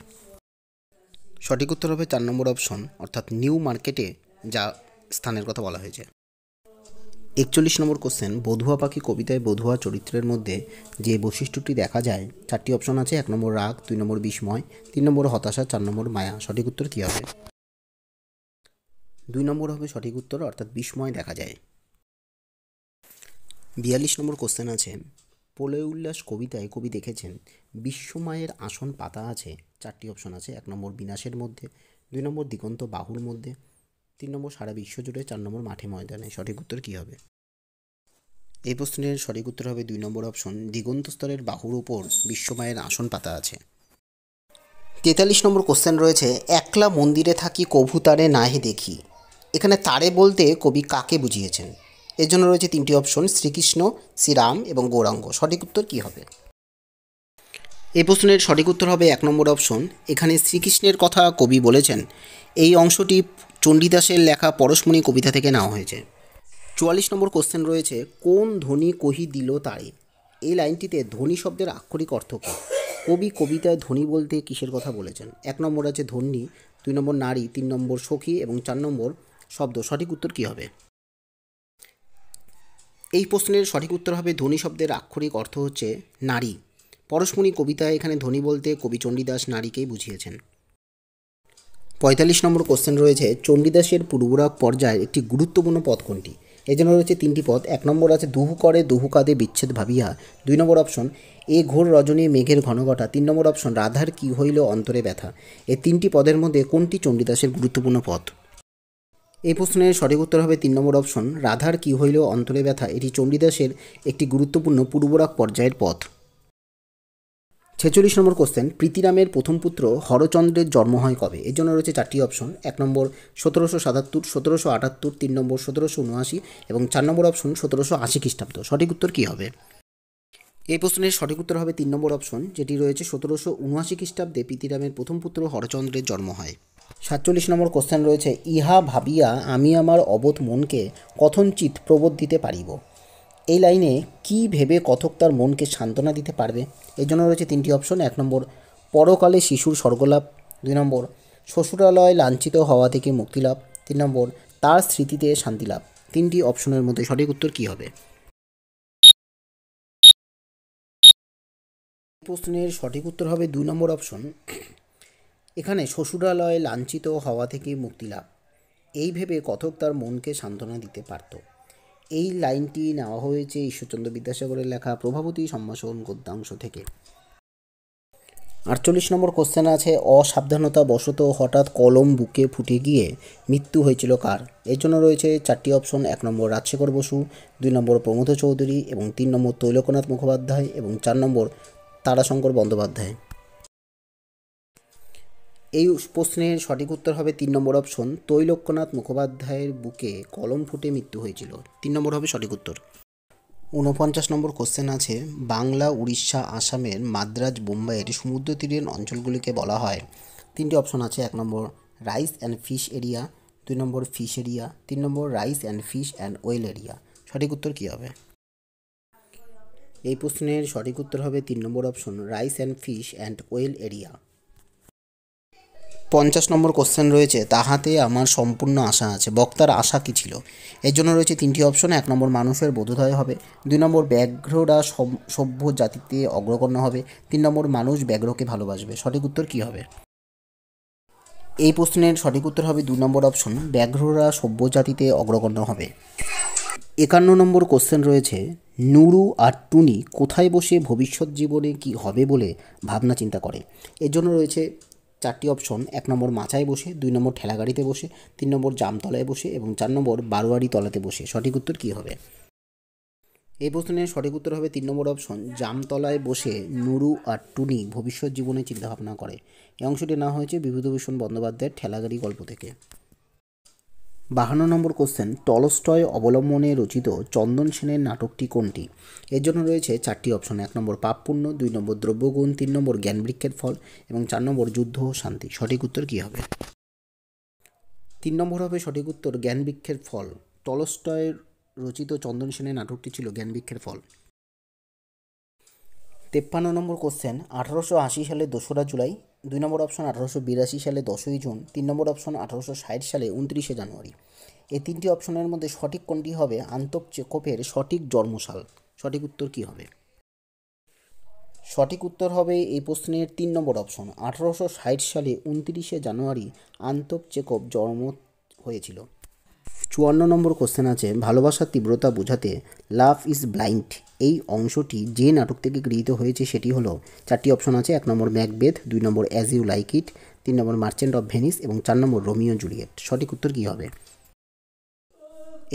সঠিক উত্তর হবে চার নম্বর অপশন অর্থাৎ নিউ মার্কেটে যা স্থানের কথা বলা হয়েছে একচল্লিশ নম্বর কোশ্চেন বধুয়া পাখি কবিতায় বধুয়া চরিত্রের মধ্যে যে বৈশিষ্ট্যটি দেখা যায় চারটি অপশন আছে এক নম্বর রাগ দুই নম্বর বিস্ময় তিন নম্বর হতাশা চার নম্বর মায়া সঠিক উত্তর কী হবে দুই নম্বর হবে সঠিক উত্তর অর্থাৎ বিস্ময় দেখা যায় বিয়াল্লিশ নম্বর কোশ্চেন আছে প্রলয় উল্লাস কবিতায় কবি দেখেছেন বিশ্বমায়ের আসন পাতা আছে চারটি অপশন আছে এক নম্বর বিনাশের মধ্যে দুই নম্বর দিগন্ত বাহুর মধ্যে তিন নম্বর সারা বিশ্ব জুড়ে চার নম্বর মাঠে ময়দানে সঠিক উত্তর কী হবে এই প্রশ্নের সঠিক উত্তর হবে দুই নম্বর অপশন দিগন্ত স্তরের বাহুর ওপর বিশ্বমায়ের আসন পাতা আছে তেতাল্লিশ নম্বর কোশ্চেন রয়েছে একলা মন্দিরে থাকি কভু তারে নাহে দেখি এখানে তারে বলতে কবি কাকে বুঝিয়েছেন এর জন্য রয়েছে তিনটি অপশন শ্রীকৃষ্ণ শ্রীরাম এবং গৌরাঙ্গ সঠিক উত্তর কী হবে এই প্রশ্নের সঠিক উত্তর হবে এক নম্বর অপশন এখানে শ্রীকৃষ্ণের কথা কবি বলেছেন এই অংশটি চণ্ডীদাসের লেখা পরশমণি কবিতা থেকে নেওয়া হয়েছে চুয়াল্লিশ নম্বর কোশ্চেন রয়েছে কোন ধ্বনি কহি দিল তারে এই লাইনটিতে ধ্বনি শব্দের আক্ষরিক অর্থ কী কবি কবিতায় ধ্বনি বলতে কিসের কথা বলেছেন এক নম্বর আছে ধ্বনি দুই নম্বর নারী তিন নম্বর সখী এবং চার নম্বর শব্দ সঠিক উত্তর কী হবে এই প্রশ্নের সঠিক উত্তর হবে ধ্বনি শব্দের আক্ষরিক অর্থ হচ্ছে নারী পরশমণি কবিতায় এখানে ধ্বনি বলতে কবি চণ্ডীদাস নারীকেই বুঝিয়েছেন পঁয়তাল্লিশ নম্বর কোশ্চেন রয়েছে চণ্ডীদাসের পূর্বরাগ পর্যায়ে একটি গুরুত্বপূর্ণ পদ কোনটি এজন্য রয়েছে তিনটি পদ এক নম্বর আছে দুহু করে দুহু কাঁদে বিচ্ছেদ ভাবিয়া দুই নম্বর অপশন এ ঘোর রজনী মেঘের ঘনঘটা তিন নম্বর অপশন রাধার কি হইল অন্তরে ব্যথা এই তিনটি পদের মধ্যে কোনটি চণ্ডীদাসের গুরুত্বপূর্ণ পদ এই প্রশ্নের সঠিক উত্তর হবে তিন নম্বর অপশন রাধার কি হইল অন্তরে ব্যথা এটি চণ্ডীদাসের একটি গুরুত্বপূর্ণ পূর্বরাগ পর্যায়ের পথ ছেচল্লিশ নম্বর কোশ্চেন প্রীতিরামের প্রথম পুত্র হরচন্দ্রের জন্ম হয় কবে এর জন্য রয়েছে চারটি অপশন এক নম্বর সতেরোশো সাতাত্তর সতেরোশো আটাত্তর তিন নম্বর সতেরোশো উনআশি এবং চার নম্বর অপশন সতেরোশো আশি খ্রিস্টাব্দ সঠিক উত্তর কী হবে এই প্রশ্নের সঠিক উত্তর হবে তিন নম্বর অপশন যেটি রয়েছে সতেরোশো উনআশি খ্রিস্টাব্দে প্রীতিরামের প্রথম পুত্র হরচন্দ্রের জন্ম হয় সাতচল্লিশ নম্বর কোশ্চেন রয়েছে ইহা ভাবিয়া আমি আমার অবোধ মনকে কথঞ্চিত প্রবোধ দিতে পারিব এই লাইনে কি ভেবে কথক তার মনকে সান্ত্বনা দিতে পারবে এর জন্য রয়েছে তিনটি অপশন এক নম্বর পরকালে শিশুর স্বর্গলাভ দুই নম্বর শ্বশুরালয় লাঞ্ছিত হওয়া থেকে মুক্তিলাভ তিন নম্বর তার স্মৃতিতে শান্তি লাভ তিনটি অপশনের মধ্যে সঠিক উত্তর কী হবে প্রশ্নের সঠিক উত্তর হবে দুই নম্বর অপশন এখানে শ্বশুরালয়ে লাঞ্ছিত হওয়া থেকে মুক্তি লাভ এই ভেবে কথক তার মনকে সান্ত্বনা দিতে পারত এই লাইনটি নেওয়া হয়েছে ঈশ্বরচন্দ্র বিদ্যাসাগরের লেখা প্রভাবতী সম্ভাষণ গদ্যাংশ থেকে আটচল্লিশ নম্বর কোশ্চেন আছে অসাবধানতা বশত হঠাৎ কলম বুকে ফুটে গিয়ে মৃত্যু হয়েছিল কার এর জন্য রয়েছে চারটি অপশন এক নম্বর রাজশেখর বসু দুই নম্বর প্রমোদ চৌধুরী এবং তিন নম্বর তৈলকনাথ মুখোপাধ্যায় এবং চার নম্বর তারাশঙ্কর বন্দ্যোপাধ্যায় এই প্রশ্নের সঠিক উত্তর হবে তিন নম্বর অপশন তৈলক্যনাথ মুখোপাধ্যায়ের বুকে কলম ফুটে মৃত্যু হয়েছিল তিন নম্বর হবে সঠিক উত্তর ঊনপঞ্চাশ নম্বর কোশ্চেন আছে বাংলা উড়িষ্যা আসামের মাদ্রাজ বোম্বাইয়ের সমুদ্র তীরের অঞ্চলগুলিকে বলা হয় তিনটি অপশন আছে এক নম্বর রাইস অ্যান্ড ফিশ এরিয়া দুই নম্বর ফিশ এরিয়া তিন নম্বর rice and fish and well area সঠিক উত্তর কী হবে এই প্রশ্নের সঠিক উত্তর হবে তিন নম্বর option rice and fish and well area পঞ্চাশ নম্বর কোশ্চেন রয়েছে তাহাতে আমার সম্পূর্ণ আশা আছে বক্তার আশা কী ছিল এর জন্য রয়েছে তিনটি অপশন এক নম্বর মানুষের বোধোদয় হবে দুই নম্বর ব্যাঘ্ররা সভ্য জাতিতে অগ্রগণ্য হবে তিন নম্বর মানুষ ব্যাঘ্রকে ভালোবাসবে সঠিক উত্তর কী হবে এই প্রশ্নের সঠিক উত্তর হবে দু নম্বর অপশন ব্যাঘ্ররা সভ্য জাতিতে অগ্রগণ্য হবে একান্ন নম্বর কোশ্চেন রয়েছে নুরু আর টুনি কোথায় বসে ভবিষ্যৎ জীবনে কি হবে বলে ভাবনা চিন্তা করে এর জন্য রয়েছে চারটি অপশন এক নম্বর মাচায় বসে দুই নম্বর ঠেলাগাড়িতে বসে তিন নম্বর জামতলায় বসে এবং চার নম্বর বারোয়ারি তলাতে বসে সঠিক উত্তর কী হবে এই প্রশ্নের সঠিক উত্তর হবে তিন নম্বর অপশন জামতলায় বসে নুরু আর টুনি ভবিষ্যৎ জীবনে চিন্তাভাবনা করে এই অংশটি না হয়েছে বিভূতিভূষণ বন্দ্যোপাধ্যায়ের ঠেলাগাড়ি গল্প থেকে বাহান্ন নম্বর কোশ্চেন টলস্টয় অবলম্বনে রচিত চন্দন সেনের নাটকটি কোনটি এর জন্য রয়েছে চারটি অপশন এক নম্বর পাপপুণ্য দুই নম্বর দ্রব্যগুণ তিন নম্বর জ্ঞানবৃক্ষের ফল এবং চার নম্বর যুদ্ধ ও শান্তি সঠিক উত্তর কী হবে তিন নম্বর হবে সঠিক উত্তর জ্ঞানবৃক্ষের ফল টলস্টয়ের রচিত চন্দন সেনের নাটকটি ছিল জ্ঞানবৃক্ষের ফল তেপ্পান্ন নম্বর কোশ্চেন আঠারোশো আশি সালে দোসরা জুলাই দুই নম্বর অপশন আঠারোশো বিরাশি সালে দশই জুন তিন নম্বর অপশন আঠারোশো ষাট সালে উনত্রিশে জানুয়ারি এই তিনটি অপশনের মধ্যে সঠিক কোনটি হবে আন্তক চেকোপের সঠিক জন্মসাল সঠিক উত্তর কী হবে সঠিক উত্তর হবে এই প্রশ্নের তিন নম্বর অপশন আঠারোশো ষাট সালে উনত্রিশে জানুয়ারি আন্তক চেকপ জন্ম হয়েছিল চুয়ান্ন নম্বর কোশ্চেন আছে ভালোবাসার তীব্রতা বোঝাতে লাভ ইজ ব্লাইন্ড এই অংশটি যে নাটক থেকে গৃহীত হয়েছে সেটি হলো চারটি অপশন আছে এক নম্বর ম্যাকবেথ দুই নম্বর অ্যাজ ইউ লাইক ইট তিন নম্বর মার্চেন্ট অফ ভেনিস এবং চার নম্বর রোমিও জুলিয়েট সঠিক উত্তর কী হবে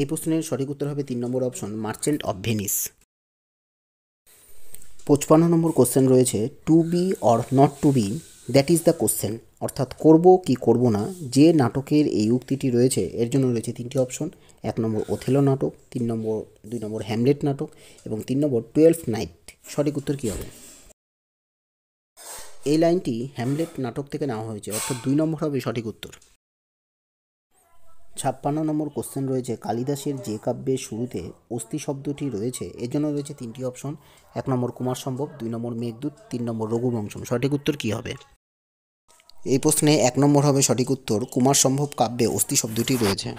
এই প্রশ্নের সঠিক উত্তর হবে তিন নম্বর অপশন মার্চেন্ট অফ ভেনিস পঁচপান্ন নম্বর কোশ্চেন রয়েছে to be or not to be that is the question অর্থাৎ করব কি করব না যে নাটকের এই উক্তিটি রয়েছে এর জন্য রয়েছে তিনটি অপশন এক নম্বর ওথেলো নাটক তিন নম্বর দুই নম্বর হ্যামলেট নাটক এবং তিন নম্বর টুয়েলভ নাইট সঠিক উত্তর কী হবে এই লাইনটি হ্যামলেট নাটক থেকে নেওয়া হয়েছে অর্থাৎ দুই নম্বর হবে সঠিক উত্তর ছাপ্পান্ন নম্বর কোশ্চেন রয়েছে কালিদাসের যে কাব্যের শুরুতে অস্থি শব্দটি রয়েছে এর জন্য রয়েছে তিনটি অপশন এক নম্বর কুমার সম্ভব দুই নম্বর মেঘদূত তিন নম্বর রঘুবংশম সঠিক উত্তর কী হবে এই প্রশ্নে এক নম্বর হবে সঠিক উত্তর কুমার সম্ভব কাব্যে অস্থি শব্দটি রয়েছে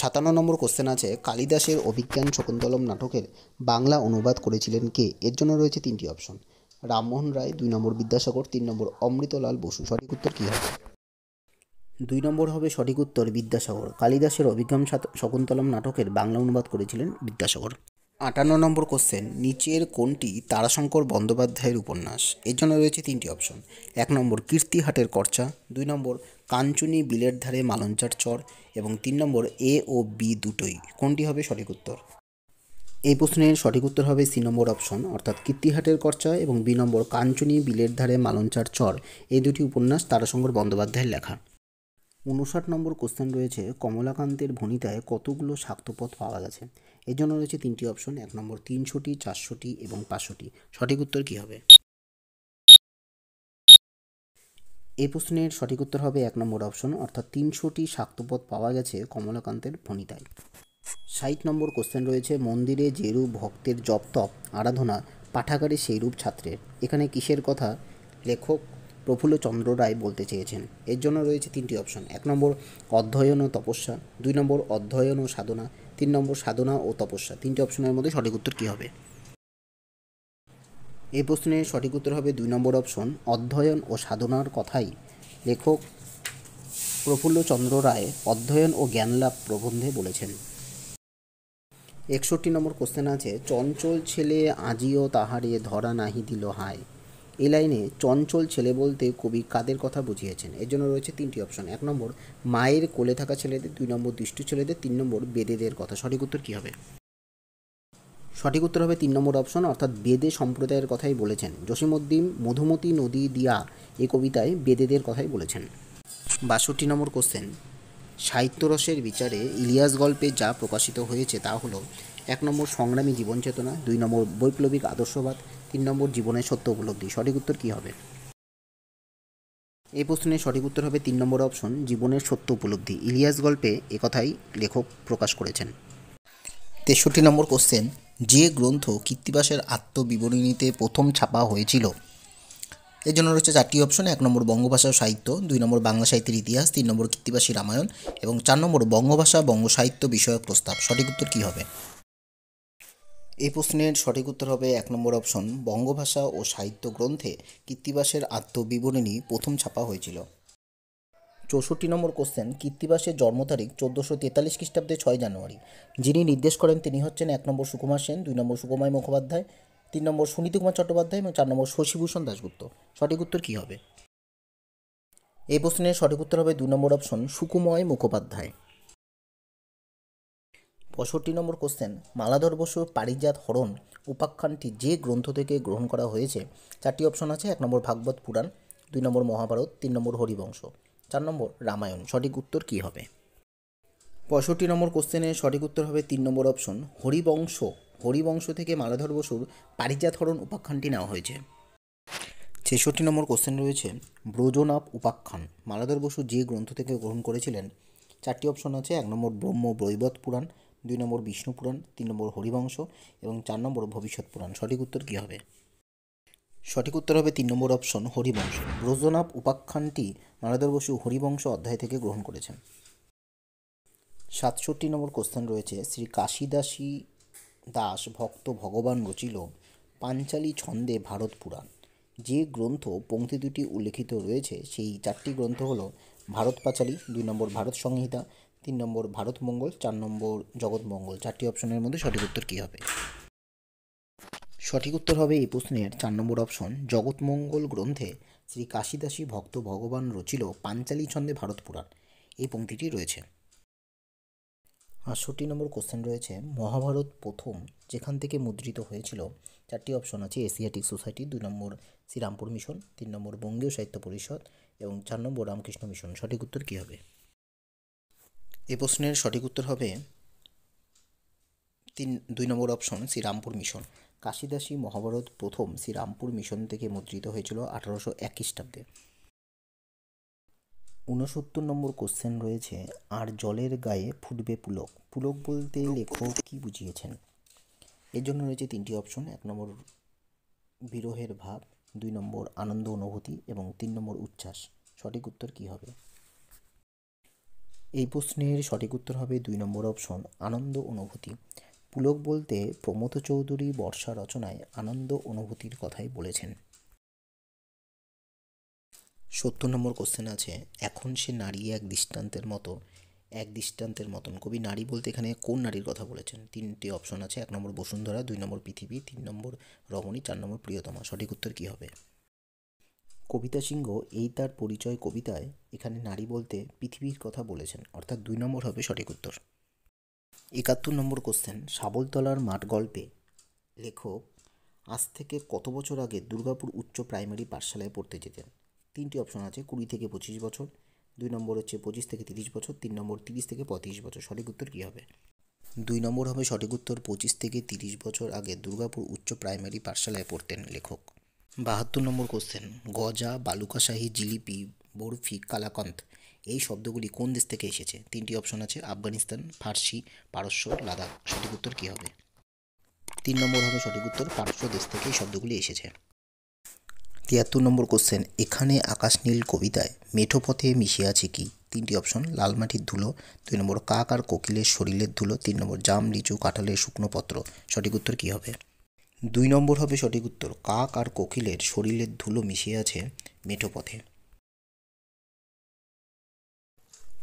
সাতান্ন নম্বর কোশ্চেন আছে কালিদাসের অভিজ্ঞান শকুন্তলম নাটকের বাংলা অনুবাদ করেছিলেন কে এর জন্য রয়েছে তিনটি অপশন রামমোহন রায় দুই নম্বর বিদ্যাসাগর তিন নম্বর অমৃতলাল বসু সঠিক উত্তর কী হবে দুই নম্বর হবে সঠিক উত্তর বিদ্যাসাগর কালিদাসের অভিজ্ঞান শকুন্তলম নাটকের বাংলা অনুবাদ করেছিলেন বিদ্যাসাগর আটান্ন নম্বর কোশ্চেন নিচের কোনটি তারাশঙ্কর বন্দ্যোপাধ্যায়ের উপন্যাস এর জন্য রয়েছে তিনটি অপশন এক নম্বর কীর্তিহাটের কর্চা দুই নম্বর কাঞ্চনী বিলের ধারে মালঞ্চার চর এবং তিন নম্বর এ ও বি দুটোই কোনটি হবে সঠিক উত্তর এই প্রশ্নের সঠিক উত্তর হবে সি নম্বর অপশন অর্থাৎ কীর্তিহাটের করচা এবং বি নম্বর কাঞ্চনী বিলের ধারে মালঞ্চার চর এই দুটি উপন্যাস তারাশঙ্কর বন্দ্যোপাধ্যায়ের লেখা উনষাট নম্বর কোশ্চেন রয়েছে কমলাকান্তের ভনিতায় কতগুলো শাক্তপথ পাওয়া গেছে এর জন্য রয়েছে তিনটি অপশন এক নম্বর তিনশোটি চারশোটি এবং পাঁচশোটি সঠিক উত্তর কী হবে এই প্রশ্নের সঠিক উত্তর হবে এক নম্বর অপশন অর্থাৎ তিনশোটি শাক্তপদ পাওয়া গেছে কমলাকান্তের ভনিতায় ষাট নম্বর কোশ্চেন রয়েছে মন্দিরে যেরূপ ভক্তের জপতপ আরাধনা পাঠাগারে সেইরূপ ছাত্রের এখানে কিসের কথা লেখক প্রফুল্লচন্দ্র রায় বলতে চেয়েছেন এর জন্য রয়েছে তিনটি অপশন এক নম্বর অধ্যয়ন ও তপস্যা দুই নম্বর অধ্যয়ন ও সাধনা তিন নম্বর সাধনা ও তপস্যা তিনটি অপশনের মধ্যে সঠিক উত্তর কী হবে এই প্রশ্নের সঠিক উত্তর হবে দুই নম্বর অপশন অধ্যয়ন ও সাধনার কথাই লেখক প্রফুল্লচন্দ্র রায় অধ্যয়ন ও জ্ঞানলাভ প্রবন্ধে বলেছেন একষট্টি নম্বর কোশ্চেন আছে চঞ্চল ছেলে আজিও তাহারে ধরা নাহি দিল হায় এই লাইনে চঞ্চল ছেলে বলতে কবি কাদের কথা বুঝিয়েছেন এর জন্য রয়েছে তিনটি অপশন এক নম্বর মায়ের কোলে থাকা ছেলেদের দুই নম্বর দুষ্ট ছেলেদের তিন নম্বর বেদেদের কথা সঠিক উত্তর কী হবে সঠিক উত্তর হবে তিন নম্বর অপশন অর্থাৎ বেদে সম্প্রদায়ের কথাই বলেছেন জসিমুদ্দিন মধুমতি নদী দিয়া এই কবিতায় বেদেদের কথাই বলেছেন বাষট্টি নম্বর কোশ্চেন সাহিত্যরসের বিচারে ইলিয়াস গল্পে যা প্রকাশিত হয়েছে তা হলো এক নম্বর সংগ্রামী জীবন চেতনা দুই নম্বর বৈপ্লবিক আদর্শবাদ তিন নম্বর জীবনের সত্য উপলব্ধি সঠিক উত্তর কী হবে এই প্রশ্নের সঠিক উত্তর হবে তিন নম্বর অপশন জীবনের সত্য উপলব্ধি ইলিয়াস গল্পে একথাই লেখক প্রকাশ করেছেন তেষট্টি নম্বর কোশ্চেন যে গ্রন্থ কীর্তিবাসের আত্মবিবরণীতে প্রথম ছাপা হয়েছিল এর জন্য রয়েছে চারটি অপশন এক নম্বর বঙ্গভাষা সাহিত্য দুই নম্বর বাংলা সাহিত্যের ইতিহাস তিন নম্বর কীর্তিবাসী রামায়ণ এবং চার নম্বর বঙ্গভাষা বঙ্গ সাহিত্য বিষয়ক প্রস্তাব সঠিক উত্তর কী হবে এই প্রশ্নের সঠিক উত্তর হবে এক নম্বর অপশন বঙ্গভাষা ও সাহিত্য গ্রন্থে কৃত্তিবাসের আত্মবিবরণী প্রথম ছাপা হয়েছিল চৌষট্টি নম্বর কোশ্চেন কীর্তিবাসের জন্ম তারিখ চোদ্দোশো তেতাল্লিশ খ্রিস্টাব্দে ছয় জানুয়ারি যিনি নির্দেশ করেন তিনি হচ্ছেন এক নম্বর সুকুমার সেন দুই নম্বর সুকুমার মুখোপাধ্যায় তিন নম্বর সুনীতি কুমার চট্টোপাধ্যায় এবং চার নম্বর শশীভূষণ দাশগুপ্ত সঠিক উত্তর কী হবে এই প্রশ্নের সঠিক উত্তর হবে দু নম্বর অপশন সুকুময় মুখোপাধ্যায় পঁয়ষট্টি নম্বর কোশ্চেন মালাধর বসু পারিজাত হরণ উপাখ্যানটি যে গ্রন্থ থেকে গ্রহণ করা হয়েছে চারটি অপশন আছে এক নম্বর ভাগবত পুরাণ দুই নম্বর মহাভারত তিন নম্বর হরিবংশ চার নম্বর রামায়ণ সঠিক উত্তর কী হবে পঁয়ষট্টি নম্বর কোশ্চেনের সঠিক উত্তর হবে তিন নম্বর অপশন হরিবংশ হরিবংশ থেকে মালাধর বসুর পারিজাত হরণ উপাখ্যানটি নেওয়া হয়েছে ছেষট্টি নম্বর কোশ্চেন রয়েছে ব্রজনাপ উপাখ্যান মালাধর বসু যে গ্রন্থ থেকে গ্রহণ করেছিলেন চারটি অপশন আছে এক নম্বর ব্রহ্ম বৈবত পুরাণ দুই নম্বর বিষ্ণু পুরাণ তিন নম্বর হরিবংশ এবং চার নম্বর ভবিষ্যৎ পুরাণ সঠিক উত্তর কী হবে সঠিক উত্তর হবে তিন নম্বর অপশন হরিবংশ ব্রজনাপ উপাখ্যানটি নারদর বসু হরিবংশ অধ্যায় থেকে গ্রহণ করেছেন সাতষট্টি নম্বর কোশ্চেন রয়েছে শ্রী কাশিদাসী দাস ভক্ত ভগবান রচিল পাঞ্চালী ছন্দে ভারত পুরাণ যে গ্রন্থ পঙ্ক্তি দুটি উল্লেখিত রয়েছে সেই চারটি গ্রন্থ হল ভারত পাঁচালী দুই নম্বর ভারত সংহিতা তিন নম্বর ভারত মঙ্গল চার নম্বর জগৎ মঙ্গল চারটি অপশনের মধ্যে সঠিক উত্তর কী হবে সঠিক উত্তর হবে এই প্রশ্নের চার নম্বর অপশন জগৎমঙ্গল গ্রন্থে শ্রী কাশিদাসী ভক্ত ভগবান রচিল পাঞ্চালী ছন্দে ভারত পুরাণ এই পঙ্ক্তিটি রয়েছে আটষট্টি নম্বর কোশ্চেন রয়েছে মহাভারত প্রথম যেখান থেকে মুদ্রিত হয়েছিল চারটি অপশন আছে এশিয়াটিক সোসাইটি দুই নম্বর শ্রীরামপুর মিশন তিন নম্বর বঙ্গীয় সাহিত্য পরিষদ এবং চার নম্বর রামকৃষ্ণ মিশন সঠিক উত্তর কী হবে এ প্রশ্নের সঠিক উত্তর হবে তিন দুই নম্বর অপশন শ্রীরামপুর মিশন কাশিদাসী মহাভারত প্রথম শ্রীরামপুর মিশন থেকে মুদ্রিত হয়েছিল আঠারোশো এক খ্রিস্টাব্দে ঊনসত্তর নম্বর কোশ্চেন রয়েছে আর জলের গায়ে ফুটবে পুলক পুলক বলতে লেখক কী বুঝিয়েছেন এর জন্য রয়েছে তিনটি অপশন এক নম্বর বিরহের ভাব দুই নম্বর আনন্দ অনুভূতি এবং তিন নম্বর উচ্ছ্বাস সঠিক উত্তর কী হবে এই প্রশ্নের সঠিক উত্তর হবে দুই নম্বর অপশন আনন্দ অনুভূতি পুলক বলতে প্রমোদ চৌধুরী বর্ষা রচনায় আনন্দ অনুভূতির কথাই বলেছেন সত্তর নম্বর কোশ্চেন আছে এখন সে নারী এক দৃষ্টান্তের মতো এক দৃষ্টান্তের মতন কবি নারী বলতে এখানে কোন নারীর কথা বলেছেন তিনটি অপশন আছে এক নম্বর বসুন্ধরা দুই নম্বর পৃথিবী তিন নম্বর রমণী চার নম্বর প্রিয়তমা সঠিক উত্তর কী হবে কবিতা সিংহ এই তার পরিচয় কবিতায় এখানে নারী বলতে পৃথিবীর কথা বলেছেন অর্থাৎ দুই নম্বর হবে সঠিক উত্তর একাত্তর নম্বর কোশ্চেন সাবলতলার মাঠ গল্পে লেখক আজ থেকে কত বছর আগে দুর্গাপুর উচ্চ প্রাইমারি পাঠশালায় পড়তে যেতেন তিনটি অপশন আছে কুড়ি থেকে পঁচিশ বছর দুই নম্বর হচ্ছে পঁচিশ থেকে তিরিশ বছর তিন নম্বর তিরিশ থেকে পঁয়ত্রিশ বছর সঠিক উত্তর কী হবে দুই নম্বর হবে সঠিক উত্তর পঁচিশ থেকে তিরিশ বছর আগে দুর্গাপুর উচ্চ প্রাইমারি পাঠশালায় পড়তেন লেখক বাহাত্তর নম্বর কোশ্চেন গজা বালুকাশাহী জিলিপি বরফি কালাকান্ত এই শব্দগুলি কোন দেশ থেকে এসেছে তিনটি অপশন আছে আফগানিস্তান ফার্সি পারস্য লাদাখ সঠিক উত্তর কী হবে তিন নম্বর হবে সঠিক উত্তর পারস্য দেশ থেকে এই শব্দগুলি এসেছে তিয়াত্তর নম্বর কোশ্চেন এখানে আকাশ নীল কবিতায় মেঠো পথে মিশে আছে কি তিনটি অপশন লাল মাটির ধুলো দুই নম্বর কাক আর কোকিলের শরীরের ধুলো তিন নম্বর জাম লিচু কাঁঠালের শুকনো পত্র সঠিক উত্তর কী হবে দুই নম্বর হবে সঠিক উত্তর কাক আর কোকিলের শরীরের ধুলো মিশিয়ে আছে মেঠো পথে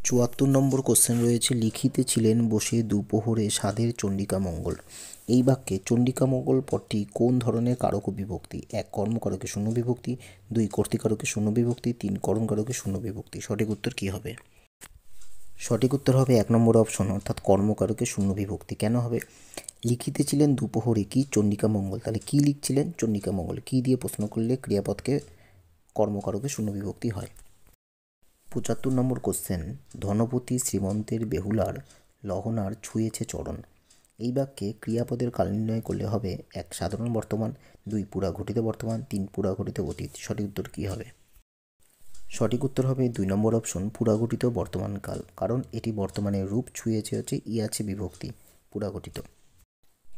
চুয়াত্তর নম্বর কোশ্চেন রয়েছে লিখিতে ছিলেন বসে দুপোহরে সাধের চণ্ডিকা মঙ্গল এই বাক্যে চণ্ডিকা মঙ্গল পদটি কোন ধরনের কারক বিভক্তি এক কর্মকারকে শূন্য বিভক্তি দুই কর্তৃকারকে শূন্য বিভক্তি তিন কর্মকারকে শূন্য বিভক্তি সঠিক উত্তর কী হবে সঠিক উত্তর হবে এক নম্বর অপশন অর্থাৎ কর্মকারকে শূন্য বিভক্তি কেন হবে লিখিতেছিলেন দুপহরে কি চন্ডিকা মঙ্গল তাহলে কি লিখছিলেন চন্ডিকা মঙ্গল কী দিয়ে প্রশ্ন করলে ক্রিয়াপদকে কর্মকারকে শূন্য বিভক্তি হয় পঁচাত্তর নম্বর কোশ্চেন ধনপতি শ্রীমন্তের বেহুলার লহনার ছুঁয়েছে চরণ এই বাক্যে ক্রিয়াপদের কাল নির্ণয় করলে হবে এক সাধারণ বর্তমান দুই পুরা ঘটিত বর্তমান তিন পুরা ঘটিত অতীত সঠিক উত্তর কী হবে সঠিক উত্তর হবে দুই নম্বর অপশন পুরাগঠিত বর্তমানকাল কারণ এটি বর্তমানে রূপ ছুঁয়েছে হচ্ছে ই আছে বিভক্তি পুরাগঠিত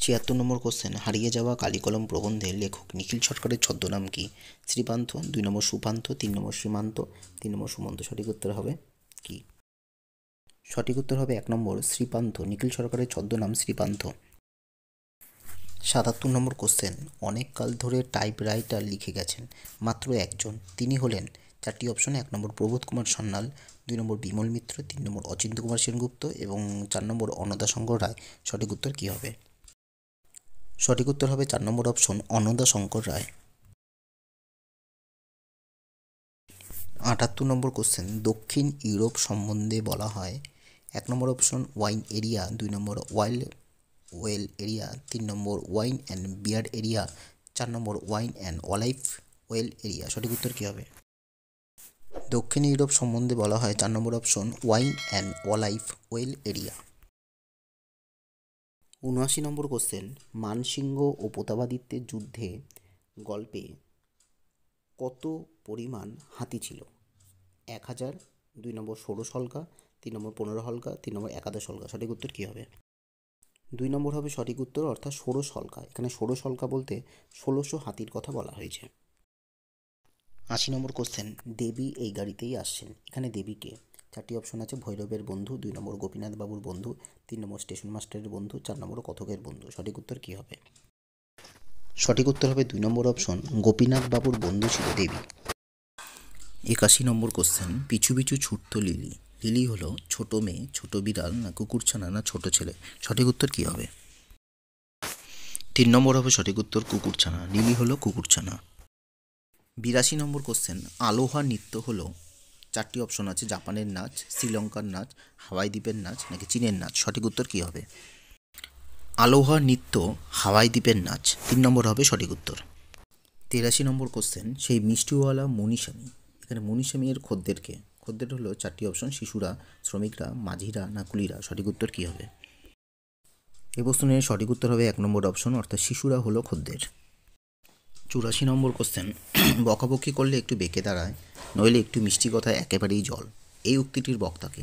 ছিয়াত্তর নম্বর কোশ্চেন হারিয়ে যাওয়া কালিকলম প্রবন্ধে লেখক নিখিল সরকারের ছদ্মনাম কি শ্রীপান্থ দুই নম্বর সুপান্ত তিন নম্বর সীমান্ত তিন নম্বর সুমন্ত সঠিক উত্তর হবে কি সঠিক উত্তর হবে এক নম্বর শ্রীপান্ত নিখিল সরকারের ছদ্মনাম শ্রীপান্ত সাতাত্তর নম্বর কোশ্চেন অনেক কাল ধরে টাইপ রাইটার লিখে গেছেন মাত্র একজন তিনি হলেন চারটি অপশন এক নম্বর প্রবোধ কুমার সান্যাল দুই নম্বর বিমল মিত্র তিন নম্বর অচিন্ত কুমার সেনগুপ্ত এবং চার নম্বর অন্নদাশঙ্কর রায় সঠিক উত্তর কী হবে সঠিক উত্তর হবে চার নম্বর অপশন অনন্দা শঙ্কর রায় আটাত্তর নম্বর কোশ্চেন দক্ষিণ ইউরোপ সম্বন্ধে বলা হয় এক নম্বর অপশন ওয়াইন এরিয়া দুই নম্বর ওয়াইল ওয়েল এরিয়া তিন নম্বর ওয়াইন অ্যান্ড বিয়ার এরিয়া চার নম্বর wine and wife well area সঠিক উত্তর কী হবে দক্ষিণ ইউরোপ সম্বন্ধে বলা হয় চার নম্বর option wine and wife well area উনআশি নম্বর কোশ্চেন মানসিংহ ও প্রতাপাদিত্যের যুদ্ধে গল্পে কত পরিমাণ হাতি ছিল এক হাজার দুই নম্বর ষোলো হলকা তিন নম্বর পনেরো হলকা তিন নম্বর একাদশ হলকা সঠিক উত্তর কী হবে দুই নম্বর হবে সঠিক উত্তর অর্থাৎ ষোড়শ হলকা এখানে ষোড়শ হলকা বলতে ষোলোশো হাতির কথা বলা হয়েছে আশি নম্বর কোশ্চেন দেবী এই গাড়িতেই আসছেন এখানে দেবীকে চারটি অপশন আছে ভৈরবের বন্ধু দুই নম্বর গোপীনাথ বাবুর বন্ধু তিন নম্বর স্টেশন মাস্টারের বন্ধু চার নম্বর কথকের বন্ধু সঠিক উত্তর কী হবে সঠিক উত্তর হবে দুই নম্বর অপশন গোপীনাথ বাবুর বন্ধু ছিল দেবী একাশি নম্বর কোশ্চেন পিছু পিছু ছুটত লিলি লিলি হলো ছোট মেয়ে ছোট বিড়াল না কুকুর ছানা না ছোট ছেলে সঠিক উত্তর কী হবে তিন নম্বর হবে সঠিক উত্তর কুকুর ছানা লিলি হলো ছানা বিরাশি নম্বর কোশ্চেন আলোহা নৃত্য হলো চারটি অপশন আছে জাপানের নাচ শ্রীলঙ্কার নাচ হাওয়াই দ্বীপের নাচ নাকি চীনের নাচ সঠিক উত্তর কী হবে আলোহা নৃত্য হাওয়াই দ্বীপের নাচ তিন নম্বর হবে সঠিক উত্তর তেরাশি নম্বর কোশ্চেন সেই মিষ্টিওয়ালা মনীষামী এখানে মনীষামী এর খদ্দেরকে খদ্দের হলো চারটি অপশন শিশুরা শ্রমিকরা মাঝিরা না কুলিরা সঠিক উত্তর কী হবে এ প্রশ্নের সঠিক উত্তর হবে এক নম্বর অপশন অর্থাৎ শিশুরা হলো খদ্দের চুরাশি নম্বর কোশ্চেন <clears throat> বকাবকি করলে একটু বেঁকে দাঁড়ায় নইলে একটু মিষ্টি কথায় একেবারেই জল এই উক্তিটির বক্তাকে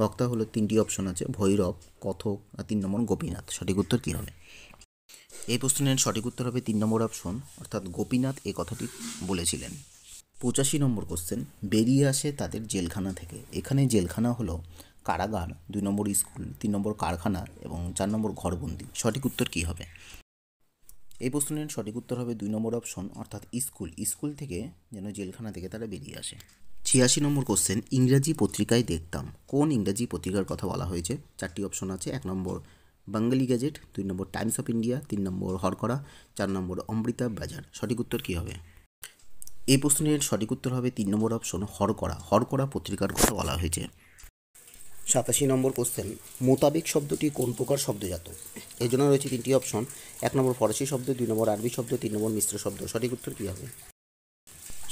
বক্তা হলো তিনটি অপশন আছে ভৈরব কথক আর তিন নম্বর গোপীনাথ সঠিক উত্তর কী হবে এই প্রশ্নের সঠিক উত্তর হবে তিন নম্বর অপশন অর্থাৎ গোপীনাথ এই কথাটি বলেছিলেন পঁচাশি নম্বর কোশ্চেন বেরিয়ে আসে তাদের জেলখানা থেকে এখানে জেলখানা হলো কারাগার দুই নম্বর স্কুল তিন নম্বর কারখানা এবং চার নম্বর ঘরবন্দি সঠিক উত্তর কী হবে এই প্রশ্নের সঠিক উত্তর হবে দুই নম্বর অপশন অর্থাৎ স্কুল স্কুল থেকে যেন জেলখানা থেকে তারা বেরিয়ে আসে ছিয়াশি নম্বর কোশ্চেন ইংরাজি পত্রিকায় দেখতাম কোন ইংরাজি পত্রিকার কথা বলা হয়েছে চারটি অপশন আছে এক নম্বর বাঙালি গ্যাজেট দুই নম্বর টাইমস অফ ইন্ডিয়া তিন নম্বর হরকরা চার নম্বর অমৃতা বাজার সঠিক উত্তর কী হবে এই প্রশ্নের সঠিক উত্তর হবে তিন নম্বর অপশন হরকরা হরকরা পত্রিকার কথা বলা হয়েছে সাতাশি নম্বর কোশ্চেন মোতাবেক শব্দটি কোন প্রকার শব্দজাত এই জন্য রয়েছে তিনটি অপশন এক নম্বর ফরাসি শব্দ দুই নম্বর আরবি শব্দ তিন নম্বর মিশ্র শব্দ সঠিক উত্তর কী হবে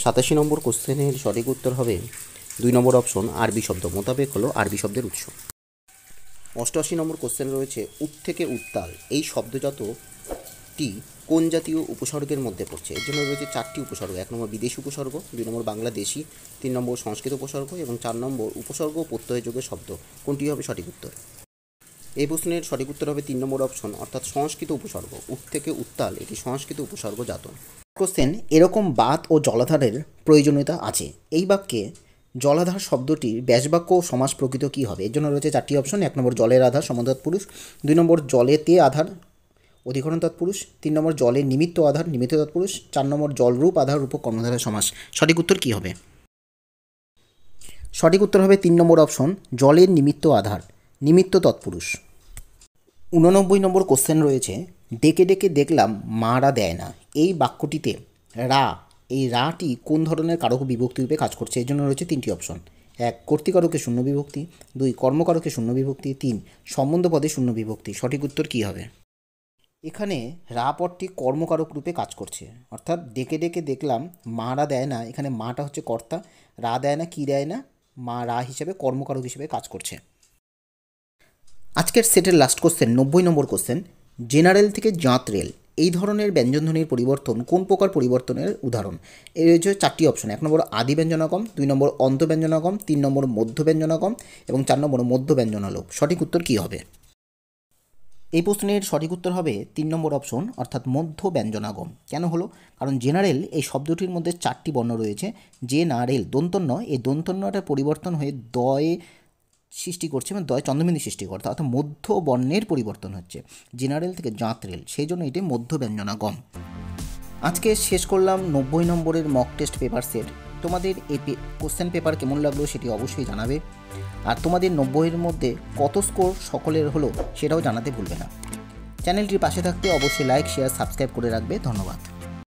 সাতাশি নম্বর কোশ্চেনের সঠিক উত্তর হবে দুই নম্বর অপশন আরবি শব্দ মোতাবেক হলো আরবি শব্দের উৎস অষ্টআশি নম্বর কোশ্চেন রয়েছে উত থেকে উত্তাল এই শব্দজাতটি কোন জাতীয় উপসর্গের মধ্যে পড়ছে এর জন্য রয়েছে চারটি উপসর্গ এক নম্বর বিদেশি উপসর্গ দুই নম্বর বাংলাদেশি তিন নম্বর সংস্কৃত উপসর্গ এবং চার নম্বর উপসর্গ প্রত্যয় যুগের শব্দ কোনটি হবে সঠিক উত্তর এই প্রশ্নের সঠিক উত্তর হবে তিন নম্বর অপশন অর্থাৎ সংস্কৃত উপসর্গ উত থেকে উত্তাল এটি সংস্কৃত উপসর্গ জাত কোশ্চেন এরকম বাত ও জলাধারের প্রয়োজনীয়তা আছে এই বাক্যে জলাধার শব্দটির ব্যাসবাক্য ও সমাজ প্রকৃত কী হবে এর জন্য রয়েছে চারটি অপশন এক নম্বর জলের আধার সমদাত পুরুষ দুই নম্বর জলেতে আধার অধিকরণ তৎপুরুষ তিন নম্বর জলের নিমিত্ত আধার নিমিত্ত তৎপুরুষ চার নম্বর জলরূপ আধার রূপক কর্মধারের সমাস সঠিক উত্তর কী হবে সঠিক উত্তর হবে তিন নম্বর অপশন জলের নিমিত্ত আধার নিমিত্ত তৎপুরুষ উননব্বই নম্বর কোশ্চেন রয়েছে ডেকে ডেকে দেখলাম মারা দেয় না এই বাক্যটিতে রা এই রাটি কোন ধরনের কারক বিভক্তি রূপে কাজ করছে এর জন্য রয়েছে তিনটি অপশন এক কর্তৃকারকে শূন্য বিভক্তি দুই কর্মকারকে শূন্য বিভক্তি তিন সম্বন্ধ পদে শূন্য বিভক্তি সঠিক উত্তর কী হবে এখানে রা পদটি কর্মকারক রূপে কাজ করছে অর্থাৎ ডেকে ডেকে দেখলাম মারা দেয় না এখানে মাটা হচ্ছে কর্তা রা দেয় না কী দেয় না মা রা হিসেবে কর্মকারক হিসেবে কাজ করছে আজকের সেটের লাস্ট কোশ্চেন নব্বই নম্বর কোশ্চেন জেনারেল থেকে জাঁত রেল এই ধরনের ব্যঞ্জনধ্বনির পরিবর্তন কোন প্রকার পরিবর্তনের উদাহরণ এর রয়েছে চারটি অপশন এক নম্বর আদি ব্যঞ্জনাগম দুই নম্বর অন্ত ব্যঞ্জনাগম তিন নম্বর মধ্য ব্যঞ্জনাগম এবং চার নম্বর মধ্য ব্যঞ্জনালোপ সঠিক উত্তর কী হবে এই প্রশ্নের সঠিক উত্তর হবে তিন নম্বর অপশন অর্থাৎ মধ্য ব্যঞ্জনাগম কেন হলো কারণ জেনারেল এই শব্দটির মধ্যে চারটি বর্ণ রয়েছে যে জেনারেল দন্তন্য এই দন্তন্যটা পরিবর্তন হয়ে দয়ে সৃষ্টি করছে মানে দয় সৃষ্টি করতে অর্থাৎ মধ্য বর্ণের পরিবর্তন হচ্ছে জেনারেল থেকে জাঁতরেল সেই জন্য এটি মধ্য ব্যঞ্জনাগম আজকে শেষ করলাম নব্বই নম্বরের মক টেস্ট পেপার সেট তোমাদের এই কোশ্চেন পেপার কেমন লাগলো সেটি অবশ্যই জানাবে আর তোমাদের নব্বইয়ের মধ্যে কত স্কোর সকলের হলো সেটাও জানাতে ভুলবে না চ্যানেলটির পাশে থাকতে অবশ্যই লাইক শেয়ার সাবস্ক্রাইব করে রাখবে ধন্যবাদ